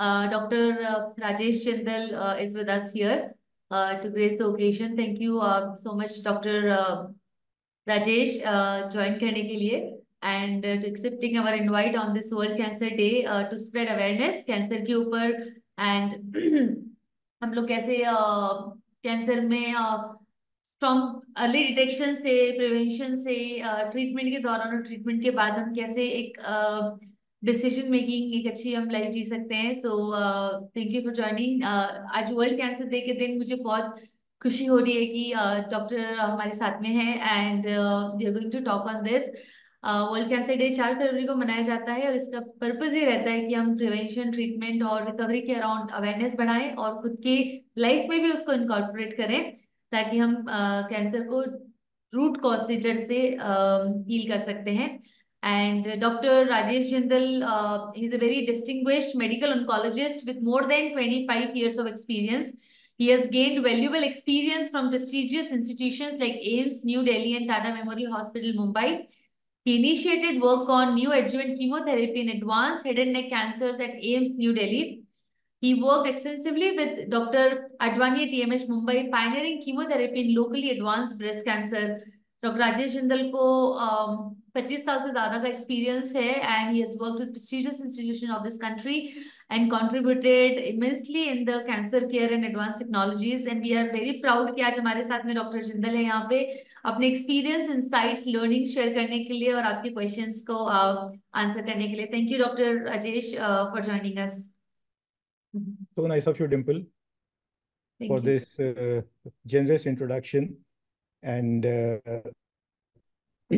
Dr. Rajesh Chindal is with us here to grace the occasion. Thank you so much, Dr. Rajesh, join करने के लिए and to accepting our invite on this World Cancer Day to spread awareness cancer के ऊपर and हम लोग कैसे cancer में from early detection से प्रिवेंशन से ट्रीटमेंट के दौरान और ट्रीटमेंट के बाद हम कैसे एक डिसीजन मेकिंग एक अच्छी हम लाइफ जी सकते हैं so thank you for joining आज वर्ल्ड कैंसर डे के दिन मुझे बहुत खुशी हो रही है कि डॉक्टर uh, हमारे साथ में है and we are going to talk on this world cancer day चार फरवरी को मनाया जाता है और इसका पर्पज ये रहता है कि हम प्रिवेंशन ट्रीटमेंट और रिकवरी के अराउंड अवेयरनेस बढ़ाएं और खुद के लाइफ में भी उसको इनकॉर्पोरेट करें ताकि हम कैंसर uh, को रूट कॉज से जड़ से हील कर सकते हैं And uh, Dr. Rajesh Jindal, uh, he's a very distinguished medical oncologist with more than 25 years of experience. He has gained valuable experience from prestigious institutions like AIMS, New Delhi and Tata Memorial Hospital, Mumbai. He initiated work on new adjuvant chemotherapy in advanced head and neck cancers at AIMS, New Delhi. He worked extensively with Dr. Advani at TMH Mumbai, pioneering chemotherapy in locally advanced breast cancer. Dr. Rajesh Jindal ko um, पच्चीस साल से ज्यादा का experience है and he work with prestigious institution of this country and contributed immensely in the cancer care and advance technologies and we are very proud कि आज हमारे साथ में डॉक्टर जिंदल है यहाँ पे अपने experience insights learning share करने के लिए और आपके क्वेश्चन को आंसर uh, करने के लिए thank you doctor Ajesh for joining us So nice of you, Dimple, Thank for you. this uh, generous introduction and uh,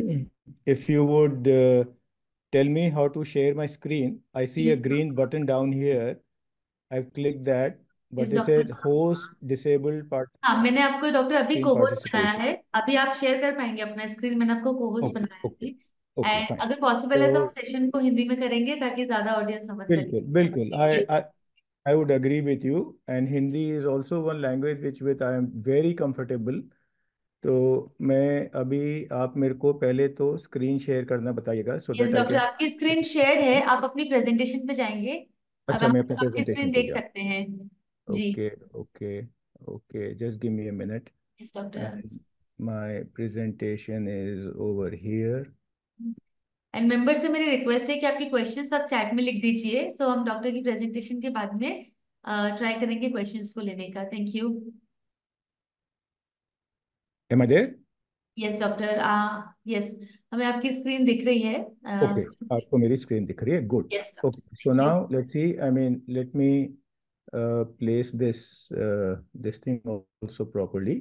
if you would uh, tell me how to share my screen. I see a green button down here. I've clicked that. But it said host disabled part. हाँ मैंने आपको doctor अभी co-host बनाया है अभी आप share कर पाएंगे अपना स्क्रीन मैंने आपको कोहोस्ट okay, बनाया है okay, अगर पॉसिबल है तो हम सेशन को हिंदी में करेंगे ताकि ज्यादा ऑडियंस समझ सके बिल्कुल बिल्कुल I I I would agree with you and Hindi is also one language which with I am very comfortable. तो मैं अभी आप मेरे को पहले तो स्क्रीन शेयर करना बताइएगा सो दैट डॉक्टर आपकी स्क्रीन शेयर है आप अपनी प्रेजेंटेशन पे जाएंगे अच्छा मैं अपनी प्रेजेंटेशन देख सकते हैं okay okay okay just give me a minute my presentation is over here and member से मेरी रिक्वेस्ट है कि आपकी क्वेश्चंस आप चैट में लिख दीजिए सो so, हम डॉक्टर की प्रेजेंटेशन के बाद में ट्राई uh, करेंगे क्वेश्चंस को लेने का thank you am I there? Yes, doctor. Uh, yes, हमें आपकी स्क्रीन दिख रही है. Uh, okay, आपको मेरी स्क्रीन दिख रही है. Good. Yes, doctor. Okay. So now let's see. I mean, let me uh, place this uh, this thing also properly.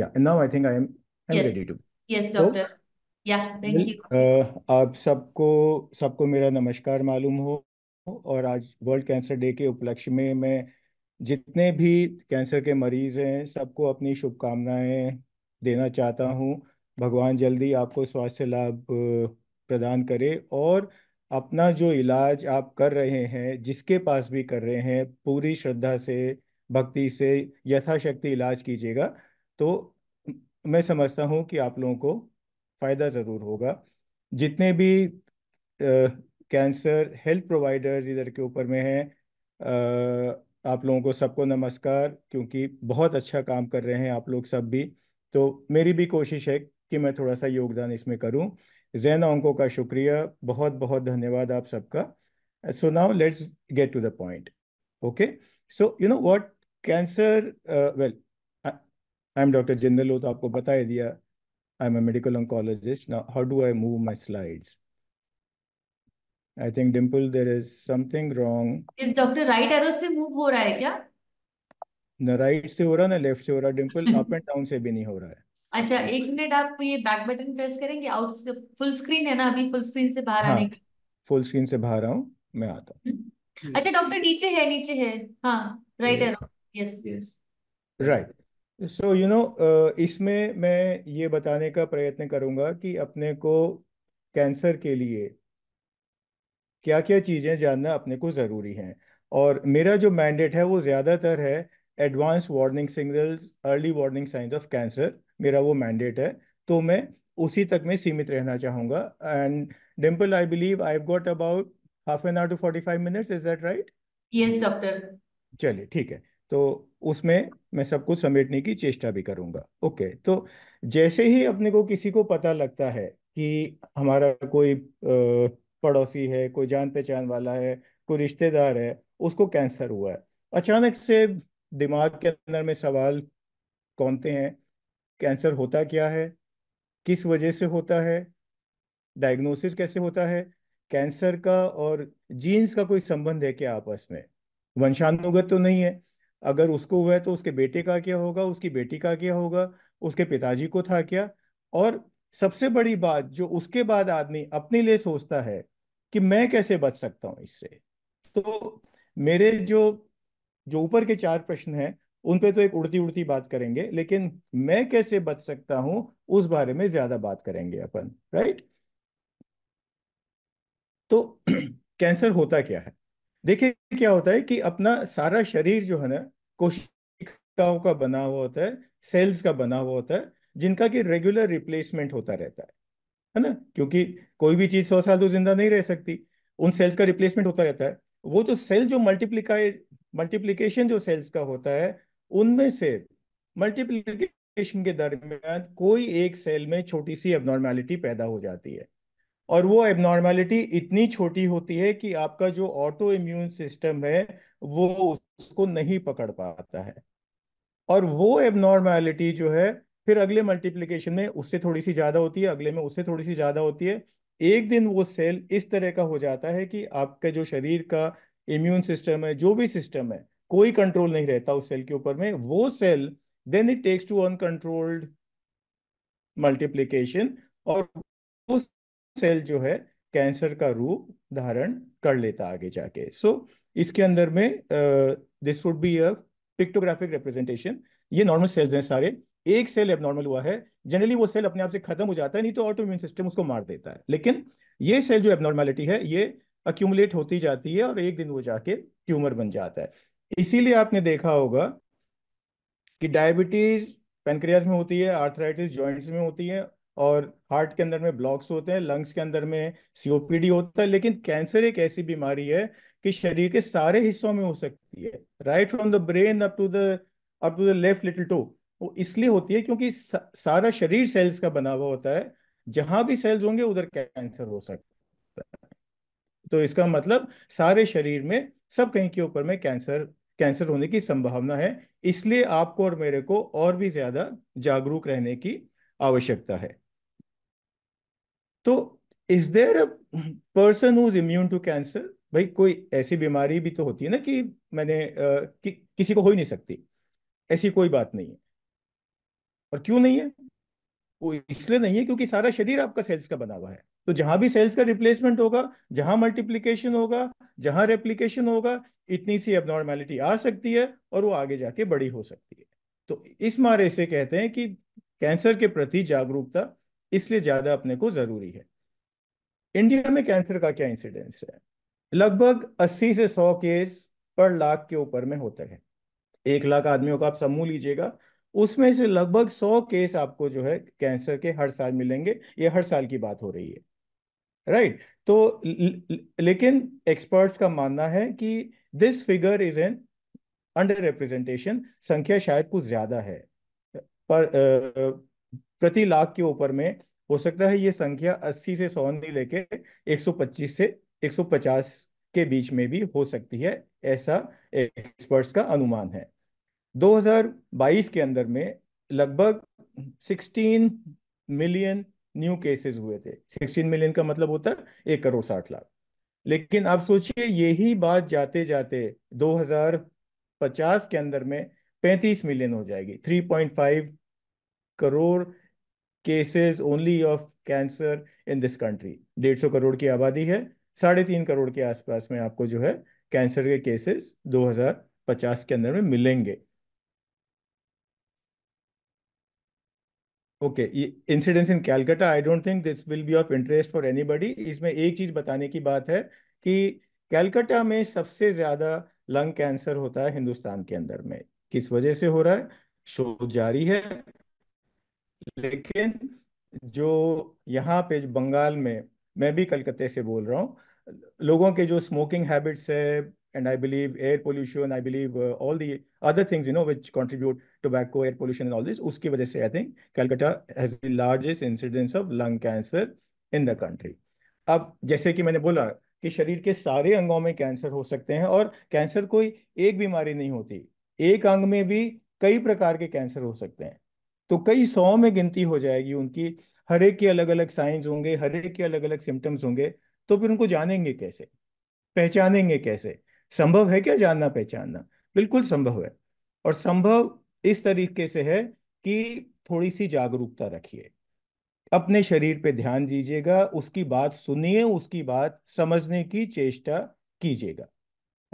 Yeah, and now I think I am I'm yes. ready to. Yes, doctor. So, yeah, thank well, you. Uh, आप सबको सबको मेरा नमस्कार मालूम हो और आज world cancer day के उपलक्ष्य में मैं जितने भी कैंसर के मरीज हैं सबको अपनी शुभकामनाएं देना चाहता हूँ भगवान जल्दी आपको स्वास्थ्य लाभ प्रदान करे और अपना जो इलाज आप कर रहे हैं जिसके पास भी कर रहे हैं पूरी श्रद्धा से भक्ति से यथाशक्ति इलाज कीजिएगा तो मैं समझता हूँ कि आप लोगों को फ़ायदा ज़रूर होगा जितने भी कैंसर हेल्थ प्रोवाइडर्स इधर के ऊपर में हैं आप लोगों को सबको नमस्कार क्योंकि बहुत अच्छा काम कर रहे हैं आप लोग सब भी तो मेरी भी कोशिश है कि मैं थोड़ा सा योगदान इसमें करूं जैन अंको का शुक्रिया बहुत बहुत धन्यवाद आप सबका so now let's get to the point okay so you know what cancer well I am doctor Jindal हो तो आपको बता ही दिया I am a medical oncologist now how do I move my slide I think Dimple there is something wrong is doctor right arrow से move हो रहा है क्या ना राइट से हो रहा ना लेफ्ट से हो रहा डिम्पल अप एंड डाउन से भी नहीं हो रहा है अच्छा एक मिनट आप ये बैक बटन प्रेस करेंगे आउट फुल स्क्रीन है ना अभी फुल स्क्रीन से बाहर हाँ, आने का फुल स्क्रीन से बाहर आऊं मैं आता हूं हम्म। अच्छा डॉक्टर नीचे है नीचे है हां right arrow yes yes right so you know इसमें मैं ये बताने का प्रयत्न करूंगा कि अपने को कैंसर के लिए क्या क्या चीज़ें जानना अपने को ज़रूरी हैं और मेरा जो मैंडेट है वो ज़्यादातर है advance warning signals early warning science of cancer मेरा वो मैंडेट है तो मैं उसी तक में सीमित रहना चाहूंगा and Dimple I believe I got about half an hour to forty five minute is that right yes doctor चलिए ठीक है तो उसमें मैं सब कुछ समेटने की चेष्टा भी करूंगा ओके okay, तो जैसे ही अपने को किसी को पता लगता है कि हमारा कोई पड़ोसी है कोई जान पहचान वाला है कोई रिश्तेदार है उसको कैंसर हुआ है अचानक से दिमाग के अंदर में सवाल कौनते हैं कैंसर होता क्या है किस वजह से होता है डायग्नोसिस कैसे होता है कैंसर का और जीन्स का कोई संबंध है क्या आपस में वंशानुगत तो नहीं है अगर उसको हुआ है तो उसके बेटे का क्या होगा उसकी बेटी का क्या होगा उसके पिताजी को था क्या और सबसे बड़ी बात जो उसके बाद आदमी अपने लिए सोचता है कि मैं कैसे बच सकता हूँ इससे तो मेरे जो जो ऊपर के चार प्रश्न हैं उन पे तो एक उड़ती उड़ती बात करेंगे लेकिन मैं कैसे बच सकता हूं उस बारे में ज्यादा बात करेंगे अपन राइट तो कैंसर होता क्या है देखिए क्या होता है कि अपना सारा शरीर जो है ना कोशिकाओं का बना हुआ होता है सेल्स का बना हुआ होता है जिनका कि रेगुलर रिप्लेसमेंट होता रहता है है ना क्योंकि कोई भी चीज सौ साल तो जिंदा नहीं रह सकती उन सेल्स का रिप्लेसमेंट होता रहता है वो जो सेल जो मल्टीप्लीकाई मल्टीप्लीकेशन जो सेल्स का होता है उनमें से मल्टीप्लीकेशन के दरमियान कोई एक सेल में छोटी सी एबनॉर्मैलिटी पैदा हो जाती है और वो एबनॉर्मैलिटी इतनी छोटी होती है कि आपका जो ऑटो इम्यून सिस्टम है वो उसको नहीं पकड़ पाता है और वो एबनॉर्मैलिटी जो है फिर अगले मल्टीप्लीकेशन में उससे थोड़ी सी ज़्यादा होती है अगले में उससे थोड़ी सी ज़्यादा होती है एक दिन वो सेल इस तरह का हो जाता है कि आपके जो शरीर का इम्यून सिस्टम है जो भी सिस्टम है कोई कंट्रोल नहीं रहता उस सेल के ऊपर में वो cell then it takes to uncontrolled multiplication और उस सेल जो है कैंसर का रूप धारण कर लेता आगे जाके सो so, इसके अंदर में this would be a pictographic representation ये नॉर्मल सेल्स हैं सारे एक सेल एबनॉर्मल हुआ है जनरली वो सेल अपने आप से खत्म हो जाता है नहीं तो ऑटो इम्यून सिस्टम उसको मार देता है लेकिन ये सेल जो एबनॉर्मेलिटी है ये अक्यूमुलेट होती जाती है और एक दिन वो जाके ट्यूमर बन जाता है इसीलिए आपने देखा होगा कि डायबिटीज पेनक्रियाज में होती है आर्थराइटिस ज्वाइंट्स में होती है और हार्ट के अंदर में ब्लॉक्स होते हैं लंग्स के अंदर में सीओपीडी होता है लेकिन कैंसर एक ऐसी बीमारी है कि शरीर के सारे हिस्सों में हो सकती है right from the brain up to the up to the left little to वो इसलिए होती है क्योंकि सारा शरीर सेल्स का बना हुआ होता है जहां भी सेल्स होंगे उधर कैंसर हो सकता है तो इसका मतलब सारे शरीर में सब कहीं के ऊपर में कैंसर कैंसर होने की संभावना है इसलिए आपको और मेरे को और भी ज्यादा जागरूक रहने की आवश्यकता है तो is there a person who is immune to cancer भाई कोई ऐसी बीमारी भी तो होती है ना कि मैंने कि, किसी को हो ही नहीं सकती ऐसी कोई बात नहीं है और क्यों नहीं है वो इसलिए नहीं है क्योंकि सारा शरीर आपका सेल्स का बना हुआ है तो जहां भी सेल्स का रिप्लेसमेंट होगा जहां मल्टीप्लीकेशन होगा जहां रेप्लीकेशन होगा इतनी सी एबनॉर्मेलिटी आ सकती है और वो आगे जाके बड़ी हो सकती है तो इस मारे से कहते हैं कि कैंसर के प्रति जागरूकता इसलिए ज्यादा अपने को जरूरी है इंडिया में कैंसर का क्या इंसिडेंस है लगभग 80 से 100 केस पर लाख के ऊपर में होता है एक लाख आदमियों का आप समूह लीजिएगा उसमें से लगभग 100 केस आपको जो है कैंसर के हर साल मिलेंगे ये हर साल की बात हो रही है राइट right. तो लेकिन एक्सपर्ट्स का मानना है कि this figure is an under representation संख्या शायद कुछ ज्यादा है पर प्रति लाख के ऊपर में हो सकता है ये संख्या 80 से 100 नहीं लेके 125 से 150 के बीच में भी हो सकती है ऐसा एक्सपर्ट्स का अनुमान है 2022 के अंदर में लगभग 16 मिलियन न्यू केसेस हुए थे सिक्सटीन मिलियन का मतलब होता है एक करोड़ साठ लाख लेकिन आप सोचिए यही बात जाते जाते 2050 के अंदर में 35 मिलियन हो जाएगी 3.5 crore cases only of cancer in this country डेढ़ सौ करोड़ की आबादी है साढ़े तीन करोड़ के आसपास में आपको जो है कैंसर के केसेस 2050 के अंदर में मिलेंगे okay incidence in Calcutta I don't think this will be of interest for anybody इसमें एक चीज बताने की बात है कि कैलकाटा में सबसे ज्यादा लंग कैंसर होता है हिंदुस्तान के अंदर में किस वजह से हो रहा है शोध जारी है लेकिन जो यहाँ पे बंगाल में मैं भी कलकत्ते से बोल रहा हूँ लोगों के जो स्मोकिंग हैबिट्स है and I believe air pollution, I believe uh, all the other things, you know, which contribute tobacco, air pollution and all this, uski wajah se, I think Calcutta has the largest incidence of lung cancer in the country. ab jaise ki maine bola ki sharir ke sare angon mein cancer ho sakte hain aur cancer koi ek bimari nahi hoti ek ang mein bhi kai prakar ke cancer ho sakte hain to kai सौ mein ginti ho jayegi unki har ek ke alag alag signs honge har ek ke alag alag symptoms honge to fir unko janenge kaise पहचानेंगे कैसे संभव है क्या जानना पहचानना बिल्कुल संभव है और संभव इस तरीके से है कि थोड़ी सी जागरूकता रखिए अपने शरीर पे ध्यान दीजिएगा उसकी बात सुनिए उसकी बात समझने की चेष्टा कीजिएगा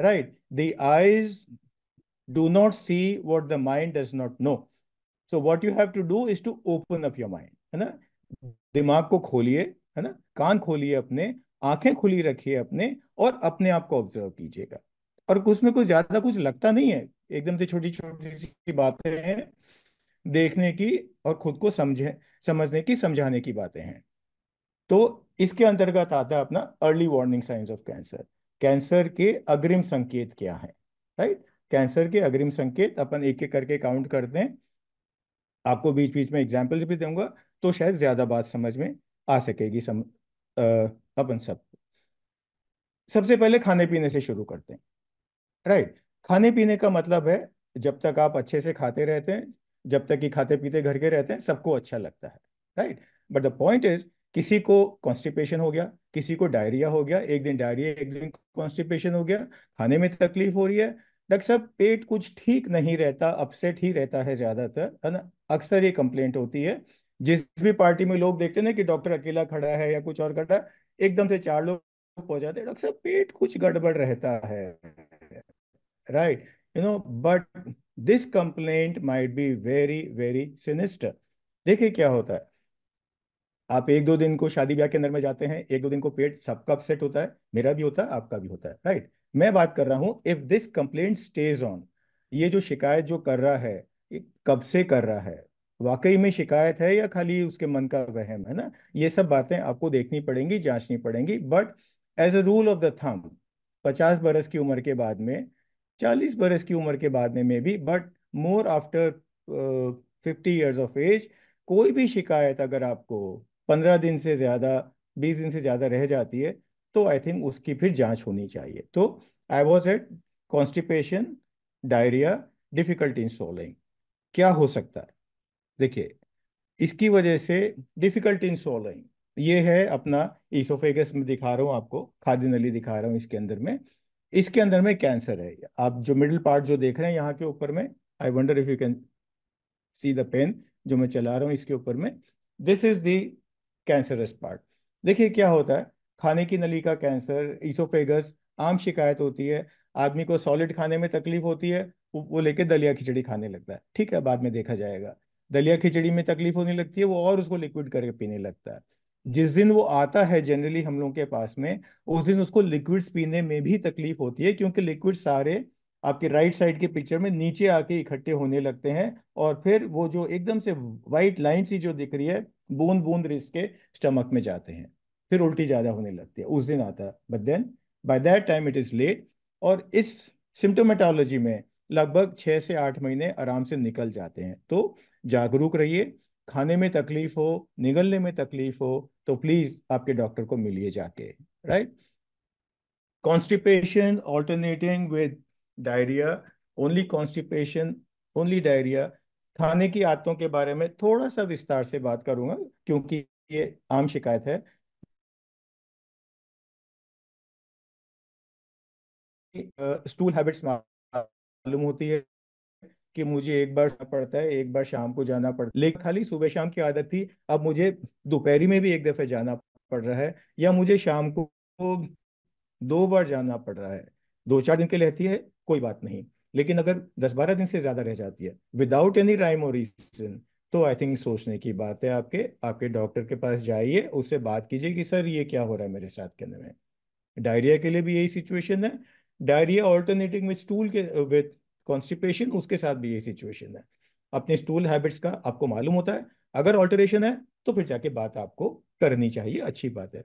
right the eyes do not see what the mind does not know so what you have to do is to open up your mind है ना दिमाग को खोलिए है ना कान खोलिए अपने आंखें खुली रखिए अपने और अपने आप को ऑब्जर्व कीजिएगा और उसमें कुछ ज्यादा कुछ लगता नहीं है एकदम से छोटी छोटी सी बातें हैं देखने की और खुद को समझे समझने की समझाने की बातें हैं तो इसके अंतर्गत आता है अपना early warning science of cancer cancer के अग्रिम संकेत क्या है राइट कैंसर के अग्रिम संकेत अपन एक एक करके काउंट करते हैं आपको बीच बीच में एग्जाम्पल्स भी दूंगा तो शायद ज्यादा बात समझ में आ सकेगी सम, आ, अपन सब सबसे पहले खाने पीने से शुरू करते हैं राइट खाने पीने का मतलब है जब तक आप अच्छे से खाते रहते हैं जब तक कि खाते पीते घर के रहते हैं सबको अच्छा लगता है right but the point is किसी को कॉन्स्टिपेशन हो गया किसी को डायरिया हो गया एक दिन डायरिया एक दिन कॉन्स्टिपेशन हो गया खाने में तकलीफ हो रही है डॉक्टर साहब पेट कुछ ठीक नहीं रहता अपसेट ही रहता है ज्यादातर है ना अक्सर ये कंप्लेंट होती है जिस भी पार्टी में लोग देखते ना कि डॉक्टर अकेला खड़ा है या कुछ और खड़ा एकदम से चार लोग पहुंच जाते डॉक्टर साहब पेट कुछ गड़बड़ रहता है right? You know, but this complaint might be very, very sinister. देखिए क्या होता है आप एक दो दिन को शादी ब्याह के अंदर में जाते हैं एक दो दिन को पेट सबका अपसेट होता है मेरा भी होता है आपका भी होता है राइट मैं बात कर रहा हूं if this complaint stage on ये जो शिकायत जो कर रहा है कब से कर रहा है वाकई में शिकायत है या खाली उसके मन का वहम है ना ये सब बातें आपको देखनी पड़ेंगी जांचनी पड़ेंगी but as a rule of the thumb पचास बरस की उम्र के बाद में चालीस बरस की उम्र के बाद में maybe but more after fifty years of age कोई भी शिकायत अगर आपको पंद्रह दिन से ज़्यादा बीस दिन से ज़्यादा रह जाती है तो आई थिंक उसकी फिर जांच होनी चाहिए तो I was at constipation diarrhoea difficulty in soiling क्या हो सकता है देखिए इसकी वजह से डिफिकल्टी इन सोलिंग ये है अपना ईसोफेगस में दिखा रहा हूँ आपको खादी नली दिखा रहा हूँ इसके अंदर में इसके अंदर में कैंसर है आप जो मिडिल पार्ट जो देख रहे हैं यहाँ के ऊपर में I wonder if you can see the pen जो मैं चला रहा हूँ इसके ऊपर में this is the cancerous part देखिए क्या होता है खाने की नली का कैंसर इसोपेगस आम शिकायत होती है आदमी को सॉलिड खाने में तकलीफ होती है वो लेके दलिया खिचड़ी खाने लगता है ठीक है बाद में देखा जाएगा दलिया खिचड़ी में तकलीफ होने लगती है वो और उसको लिक्विड करके पीने लगता है जिस दिन वो आता है जनरली हम लोगों के पास में उस दिन उसको लिक्विड्स पीने में भी तकलीफ होती है क्योंकि लिक्विड सारे आपके राइट साइड के पिक्चर में नीचे आके इकट्ठे होने लगते हैं और फिर वो जो एकदम से वाइट लाइन सी जो दिख रही है बूंद बूंद रिस के स्टमक में जाते हैं फिर उल्टी ज्यादा होने लगती है उस दिन आता है but then by that time it is late और इस सिम्टोमेटोलॉजी में लगभग छः से आठ महीने आराम से निकल जाते हैं तो जागरूक रहिए खाने में तकलीफ हो निगलने में तकलीफ हो तो प्लीज आपके डॉक्टर को मिलिए जाके right constipation alternating with diarrhoea only constipation only diarrhoea खाने की आदतों के बारे में थोड़ा सा विस्तार से बात करूंगा क्योंकि ये आम शिकायत है स्टूल हैबिट्स मालूम होती है कि मुझे एक बार पड़ता है एक बार शाम को जाना पड़ता है लेकिन खाली सुबह शाम की आदत थी अब मुझे दोपहरी में भी एक दफे जाना पड़ रहा है या मुझे शाम को दो बार जाना पड़ रहा है दो चार दिन के लिए रहती है कोई बात नहीं लेकिन अगर दस बारह दिन से ज्यादा रह जाती है विदाउट एनी राइम और रीजन तो आई थिंक सोचने की बात है आपके आपके डॉक्टर के पास जाइए उससे बात कीजिए कि सर ये क्या हो रहा है मेरे साथ के अंदर में डायरिया के लिए भी यही सिचुएशन है डायरिया ऑल्टरनेटिंग विद स्टूल के विद कॉन्स्टिपेशन उसके साथ भी ये सिचुएशन है अपने स्टूल हैबिट्स का आपको मालूम होता है अगर ऑल्टरेशन है तो फिर जाके बात आपको करनी चाहिए अच्छी बात है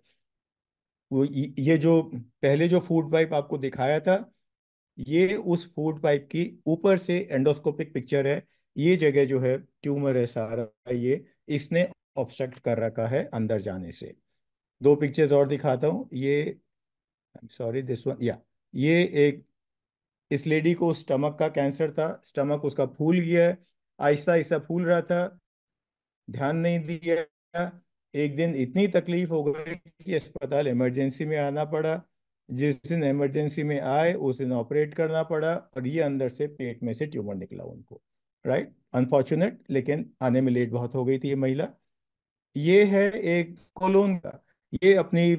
वो ये जो पहले जो फूड पाइप आपको दिखाया था ये उस फूड पाइप की ऊपर से एंडोस्कोपिक पिक्चर है ये जगह जो है ट्यूमर है सारा ये इसने ऑब्स्ट्रक्ट कर रखा है अंदर जाने से दो पिक्चर्स और दिखाता हूँ ये सॉरी दिस वन या ये एक इस लेडी को स्टमक का कैंसर था स्टमक उसका फूल गया आहिस्ता आहिस्ता फूल रहा था ध्यान नहीं दिया एक दिन इतनी तकलीफ हो गई कि अस्पताल इमरजेंसी में आना पड़ा जिस दिन इमरजेंसी में आए उस दिन ऑपरेट करना पड़ा और ये अंदर से पेट में से ट्यूमर निकला उनको राइट अनफॉर्चुनेट लेकिन आने में लेट बहुत हो गई थी ये महिला ये है एक कोलोन का ये अपनी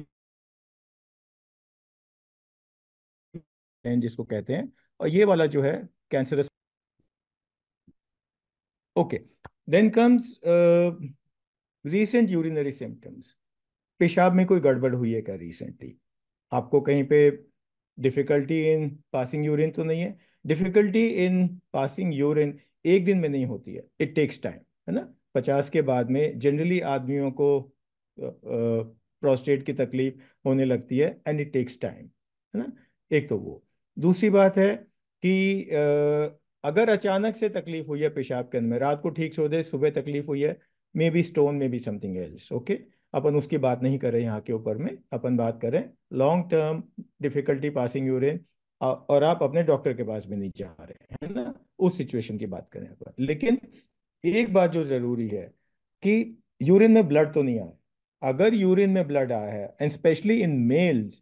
जिसको कहते हैं और ये वाला जो है cancerous okay then comes recent urinary symptoms पेशाब में कोई गड़बड़ हुई है क्या रिसेंटली आपको कहीं पे डिफिकल्टी इन पासिंग यूरिन तो नहीं है डिफिकल्टी इन पासिंग यूरिन एक दिन में नहीं होती है इट टेक्स टाइम है ना पचास के बाद में जनरली आदमियों को प्रोस्टेट की तकलीफ होने लगती है एंड इट टेक्स टाइम है ना एक तो वो दूसरी बात है कि अगर अचानक से तकलीफ हुई है पेशाब के अंदर रात को ठीक सो दे सुबह तकलीफ हुई है maybe stone maybe something else okay अपन उसकी बात नहीं कर रहे यहाँ के ऊपर में अपन बात करें long term difficulty passing urine और आप अपने डॉक्टर के पास भी नहीं जा रहे हैं ना उस सिचुएशन की बात करें अपन लेकिन एक बात जो जरूरी है कि यूरिन में ब्लड तो नहीं आया अगर यूरिन में ब्लड आया है and specially in males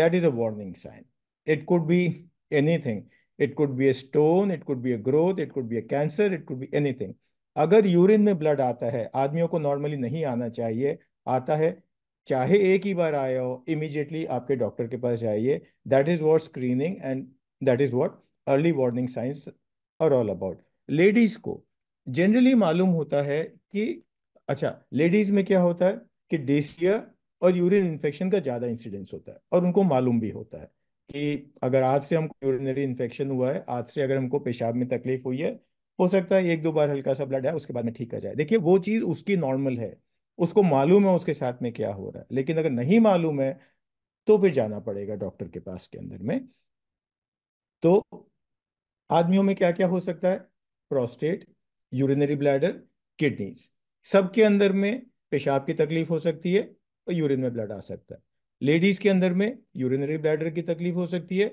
that is a warning sign It could be anything. It could be a stone, it could be a growth, it could be a cancer, it could be anything. अगर urine में blood आता है आदमियों को normally नहीं आना चाहिए आता है चाहे एक ही बार आया हो इमीजिएटली आपके डॉक्टर के पास जाइए that is what screening and that is what early warning science और ऑल अबाउट लेडीज को जनरली मालूम होता है कि अच्छा लेडीज में क्या होता है कि डेसिया और यूरिन इन्फेक्शन का ज़्यादा इंसिडेंस होता है और उनको मालूम भी होता है कि अगर आज से हमको यूरिनरी इन्फेक्शन हुआ है आज से अगर हमको पेशाब में तकलीफ हुई है हो सकता है एक दो बार हल्का सा ब्लड है उसके बाद में ठीक आ जाए देखिए वो चीज़ उसकी नॉर्मल है उसको मालूम है उसके साथ में क्या हो रहा है लेकिन अगर नहीं मालूम है तो फिर जाना पड़ेगा डॉक्टर के पास के अंदर में तो आदमियों में क्या क्या हो सकता है प्रोस्टेट यूरिनरी ब्लैडर किडनीज सबके अंदर में पेशाब की तकलीफ हो सकती है और यूरिन में ब्लड आ सकता है लेडीज के अंदर में यूरिनरी ब्लैडर की तकलीफ हो सकती है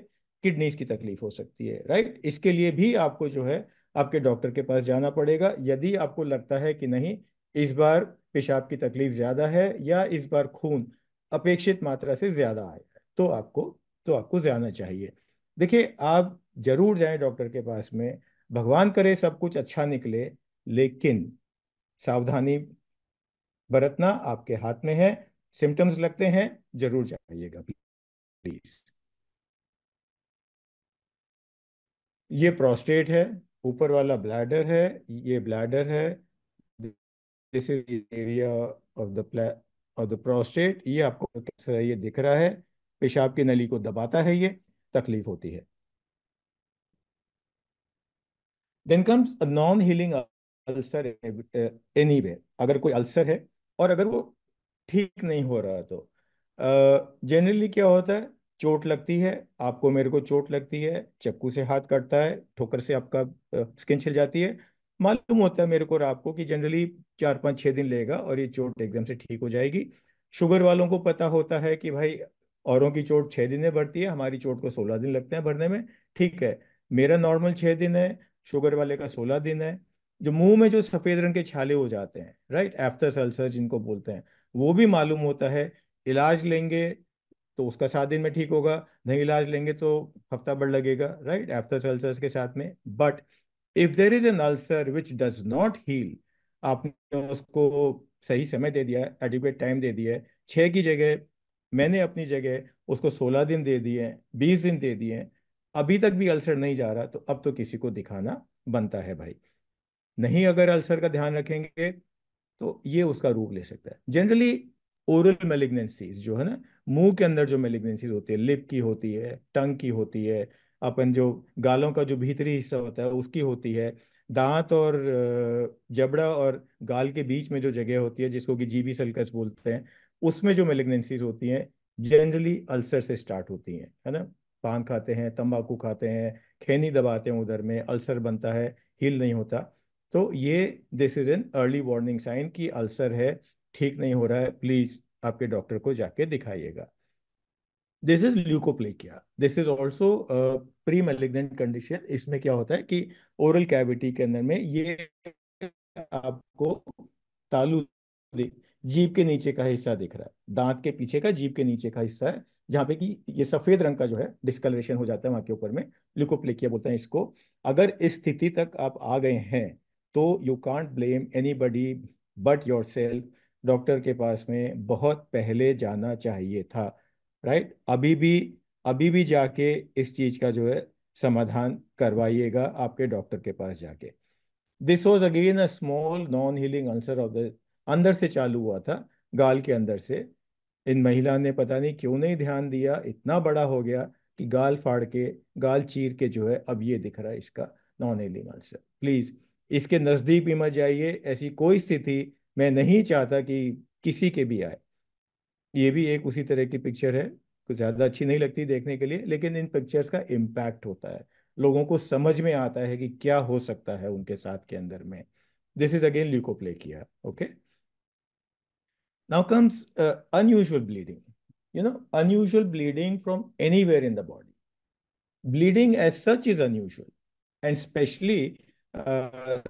किडनीज की तकलीफ हो सकती है राइट इसके लिए भी आपको जो है आपके डॉक्टर के पास जाना पड़ेगा यदि आपको लगता है कि नहीं इस बार पेशाब की तकलीफ ज्यादा है या इस बार खून अपेक्षित मात्रा से ज्यादा आया तो आपको तो आपको जाना चाहिए देखिए आप जरूर जाएं डॉक्टर के पास में भगवान करे सब कुछ अच्छा निकले लेकिन सावधानी बरतना आपके हाथ में है सिम्टम्स लगते हैं जरूर जाइएगा प्लीज ये प्रोस्टेट है ऊपर वाला ब्लैडर है ये ब्लैडर है this is area of the of the prostate ये आपको कैंसर है ये दिख रहा है पेशाब की नली को दबाता है ये तकलीफ होती है then comes a non healing ulcer any अगर कोई अल्सर है और अगर वो ठीक नहीं हो रहा तो जनरली क्या होता है चोट लगती है आपको मेरे को चोट लगती है चक्कू से हाथ कटता है ठोकर से आपका स्किन छिल जाती है मालूम होता है मेरे को और आपको कि जनरली चार पाँच छः दिन लेगा और ये चोट एकदम से ठीक हो जाएगी शुगर वालों को पता होता है कि भाई औरों की चोट छः दिन में बढ़ती है हमारी चोट को सोलह दिन लगते हैं भरने में ठीक है मेरा नॉर्मल छः दिन है शुगर वाले का सोलह दिन है जो मुंह में जो सफेद रंग के छाले हो जाते हैं राइट एफ्टर सल्सर जिनको बोलते हैं वो भी मालूम होता है इलाज लेंगे तो उसका सात दिन में ठीक होगा नहीं इलाज लेंगे तो हफ्ता भर लगेगा राइट एफ्टर अल्सर्स के साथ में but if there is an ulcer which does not heal आपने उसको सही समय दे दिया है टाइम दे दिया छः की जगह मैंने अपनी जगह उसको सोलह दिन दे दिए बीस दिन दे दिए अभी तक भी अल्सर नहीं जा रहा तो अब तो किसी को दिखाना बनता है भाई नहीं अगर अल्सर का ध्यान रखेंगे तो ये उसका रूप ले सकता है जनरली ओरल मेलिग्नेंसीज जो है ना मुंह के अंदर जो मेलिग्नेंसीज होती है लिप की होती है टंग की होती है अपन जो गालों का जो भीतरी हिस्सा होता है उसकी होती है दांत और जबड़ा और गाल के बीच में जो जगह होती है जिसको कि जीबी सल्कस बोलते हैं उसमें जो मेलिग्नेंसीज होती हैं जनरली अल्सर से स्टार्ट होती हैं है ना पान खाते हैं तंबाकू खाते हैं खैनी दबाते हैं उधर में अल्सर बनता है हील नहीं होता तो ये this is an early warning sign कि अल्सर है ठीक नहीं हो रहा है प्लीज आपके डॉक्टर को जाके दिखाइएगा this is leukoplakia this is also pre malignant condition इसमें क्या होता है कि ओरल कैविटी के अंदर में ये आपको तालू जीप के नीचे का हिस्सा दिख रहा है दांत के पीछे का जीप के नीचे का हिस्सा है जहाँ पे कि ये सफेद रंग का जो है डिस्कलरेशन हो जाता है वहां के ऊपर में ल्यूकोप्लेकिया बोलते हैं इसको अगर इस स्थिति तक आप आ गए हैं तो you can't blame anybody but yourself doctor के पास में बहुत पहले जाना चाहिए था राइट अभी भी अभी भी जाके इस चीज का जो है समाधान करवाइएगा आपके डॉक्टर के पास जाके this was again a small non healing ulcer of the अंदर से चालू हुआ था गाल के अंदर से इन महिला ने पता नहीं क्यों नहीं ध्यान दिया इतना बड़ा हो गया कि गाल फाड़ के गाल चीर के जो है अब ये दिख रहा है इसका नॉन हीलिंग अल्सर प्लीज़ इसके नज़दीक भी मत जाइए ऐसी कोई स्थिति मैं नहीं चाहता कि किसी के भी आए ये भी एक उसी तरह की पिक्चर है कुछ ज़्यादा अच्छी नहीं लगती देखने के लिए लेकिन इन पिक्चर्स का इम्पैक्ट होता है लोगों को समझ में आता है कि क्या हो सकता है उनके साथ के अंदर में दिस इज अगेन किया okay now comes unusual bleeding you know unusual bleeding from any in the body bleeding as such is unusual and specially uh,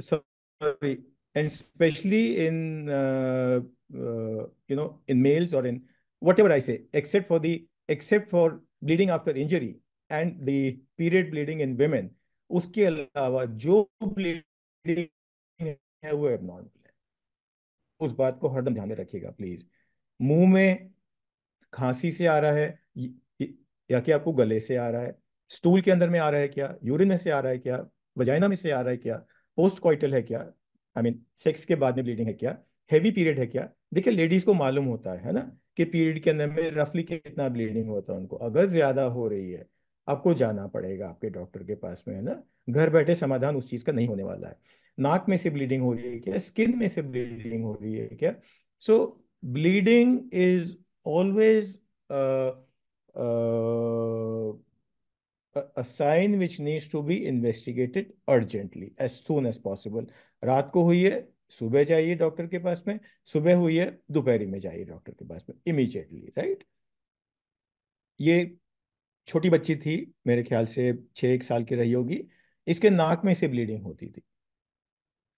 sorry, and especially in uh, uh, you know in males or in whatever I say, except for the except for bleeding after injury and the period bleeding in women, उसके अलावा जो bleeding है वो abnormal है उस बात को हरदम ध्यान में रखिएगा प्लीज मुंह में खांसी से आ रहा है या कि आपको गले से आ रहा है स्टूल के अंदर में आ रहा है क्या यूरिन में से आ रहा है क्या वजाइना में से आ रहा है क्या पोस्ट क्वाइटल है क्या आई मीन सेक्स के बाद में ब्लीडिंग है क्या हैवी पीरियड है क्या देखिए लेडीज को मालूम होता है है ना कि पीरियड के अंदर में रफली कितना ब्लीडिंग होता है उनको अगर ज्यादा हो रही है आपको जाना पड़ेगा आपके डॉक्टर के पास में है ना घर बैठे समाधान उस चीज का नहीं होने वाला है नाक में से ब्लीडिंग हो रही है क्या स्किन में से ब्लीडिंग हो रही है क्या so bleeding is always a sign which needs to be investigated urgently as soon as possible रात को हुई है सुबह जाइए डॉक्टर के पास में सुबह हुई है दोपहरी में जाइए डॉक्टर के पास में इमीजिएटली राइट ये छोटी बच्ची थी मेरे ख्याल से छः एक साल की रही होगी इसके नाक में से ब्लीडिंग होती थी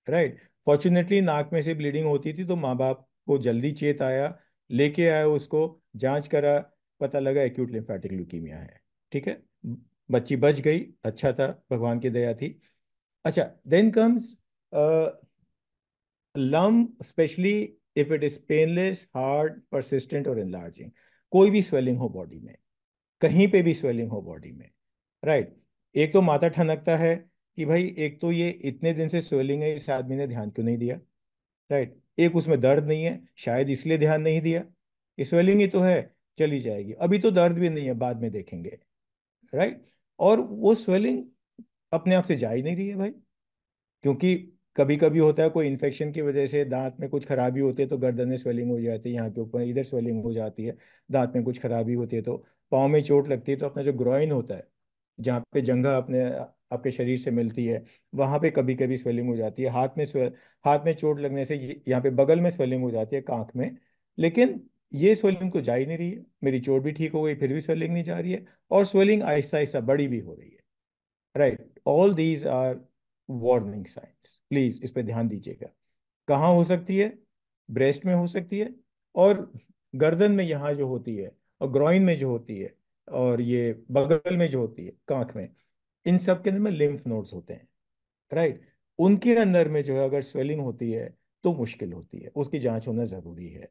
राइट फॉर्चुनेटली नाक में से ब्लीडिंग होती थी तो माँ बाप को जल्दी चेत आया लेके आया उसको जांच करा पता लगा एक्यूट लिम्फेटिक ल्यूकीमिया है ठीक है बच्ची बच गई अच्छा था भगवान की दया थी अच्छा then comes lump specially if it is painless hard persistent और इनलार्जिंग कोई भी स्वेलिंग हो बॉडी में कहीं पे भी स्वेलिंग हो बॉडी में राइट right. एक तो माता ठनकता है कि भाई एक तो ये इतने दिन से स्वेलिंग है इस आदमी ने ध्यान क्यों नहीं दिया राइट right. एक उसमें दर्द नहीं है शायद इसलिए ध्यान नहीं दिया ये स्वेलिंग ही तो है चली जाएगी अभी तो दर्द भी नहीं है बाद में देखेंगे राइट right? और वो स्वेलिंग अपने आप से जा ही नहीं रही है भाई क्योंकि कभी कभी होता है कोई इन्फेक्शन की वजह से दांत में कुछ खराबी होती है तो गर्दन में स्वेलिंग हो जाती है यहाँ के ऊपर इधर स्वेलिंग हो जाती है दांत में कुछ खराबी होती है तो पाँव में चोट लगती है तो अपना जो ग्रोइन होता है जहाँ पे जंगा अपने आपके शरीर से मिलती है वहाँ पे कभी कभी स्वेलिंग हो जाती है हाथ में स्वे हाथ में चोट लगने से यहाँ पे बगल में स्वेलिंग हो जाती है कांख में लेकिन ये स्वेलिंग को तो जा ही नहीं रही है मेरी चोट भी ठीक हो गई फिर भी स्वेलिंग नहीं जा रही है और स्वेलिंग आहिस्ता आहिस्ता बड़ी भी हो रही है right all these are warning signs please इस पर ध्यान दीजिएगा कहाँ हो सकती है ब्रेस्ट में हो सकती है और गर्दन में यहाँ जो होती है और ग्रॉइन में जो होती है और ये बगल में जो होती है कांख में इन सब के अंदर में लिम्फ नोड्स होते हैं राइट उनके अंदर में जो है अगर स्वेलिंग होती है तो मुश्किल होती है उसकी जांच होना ज़रूरी है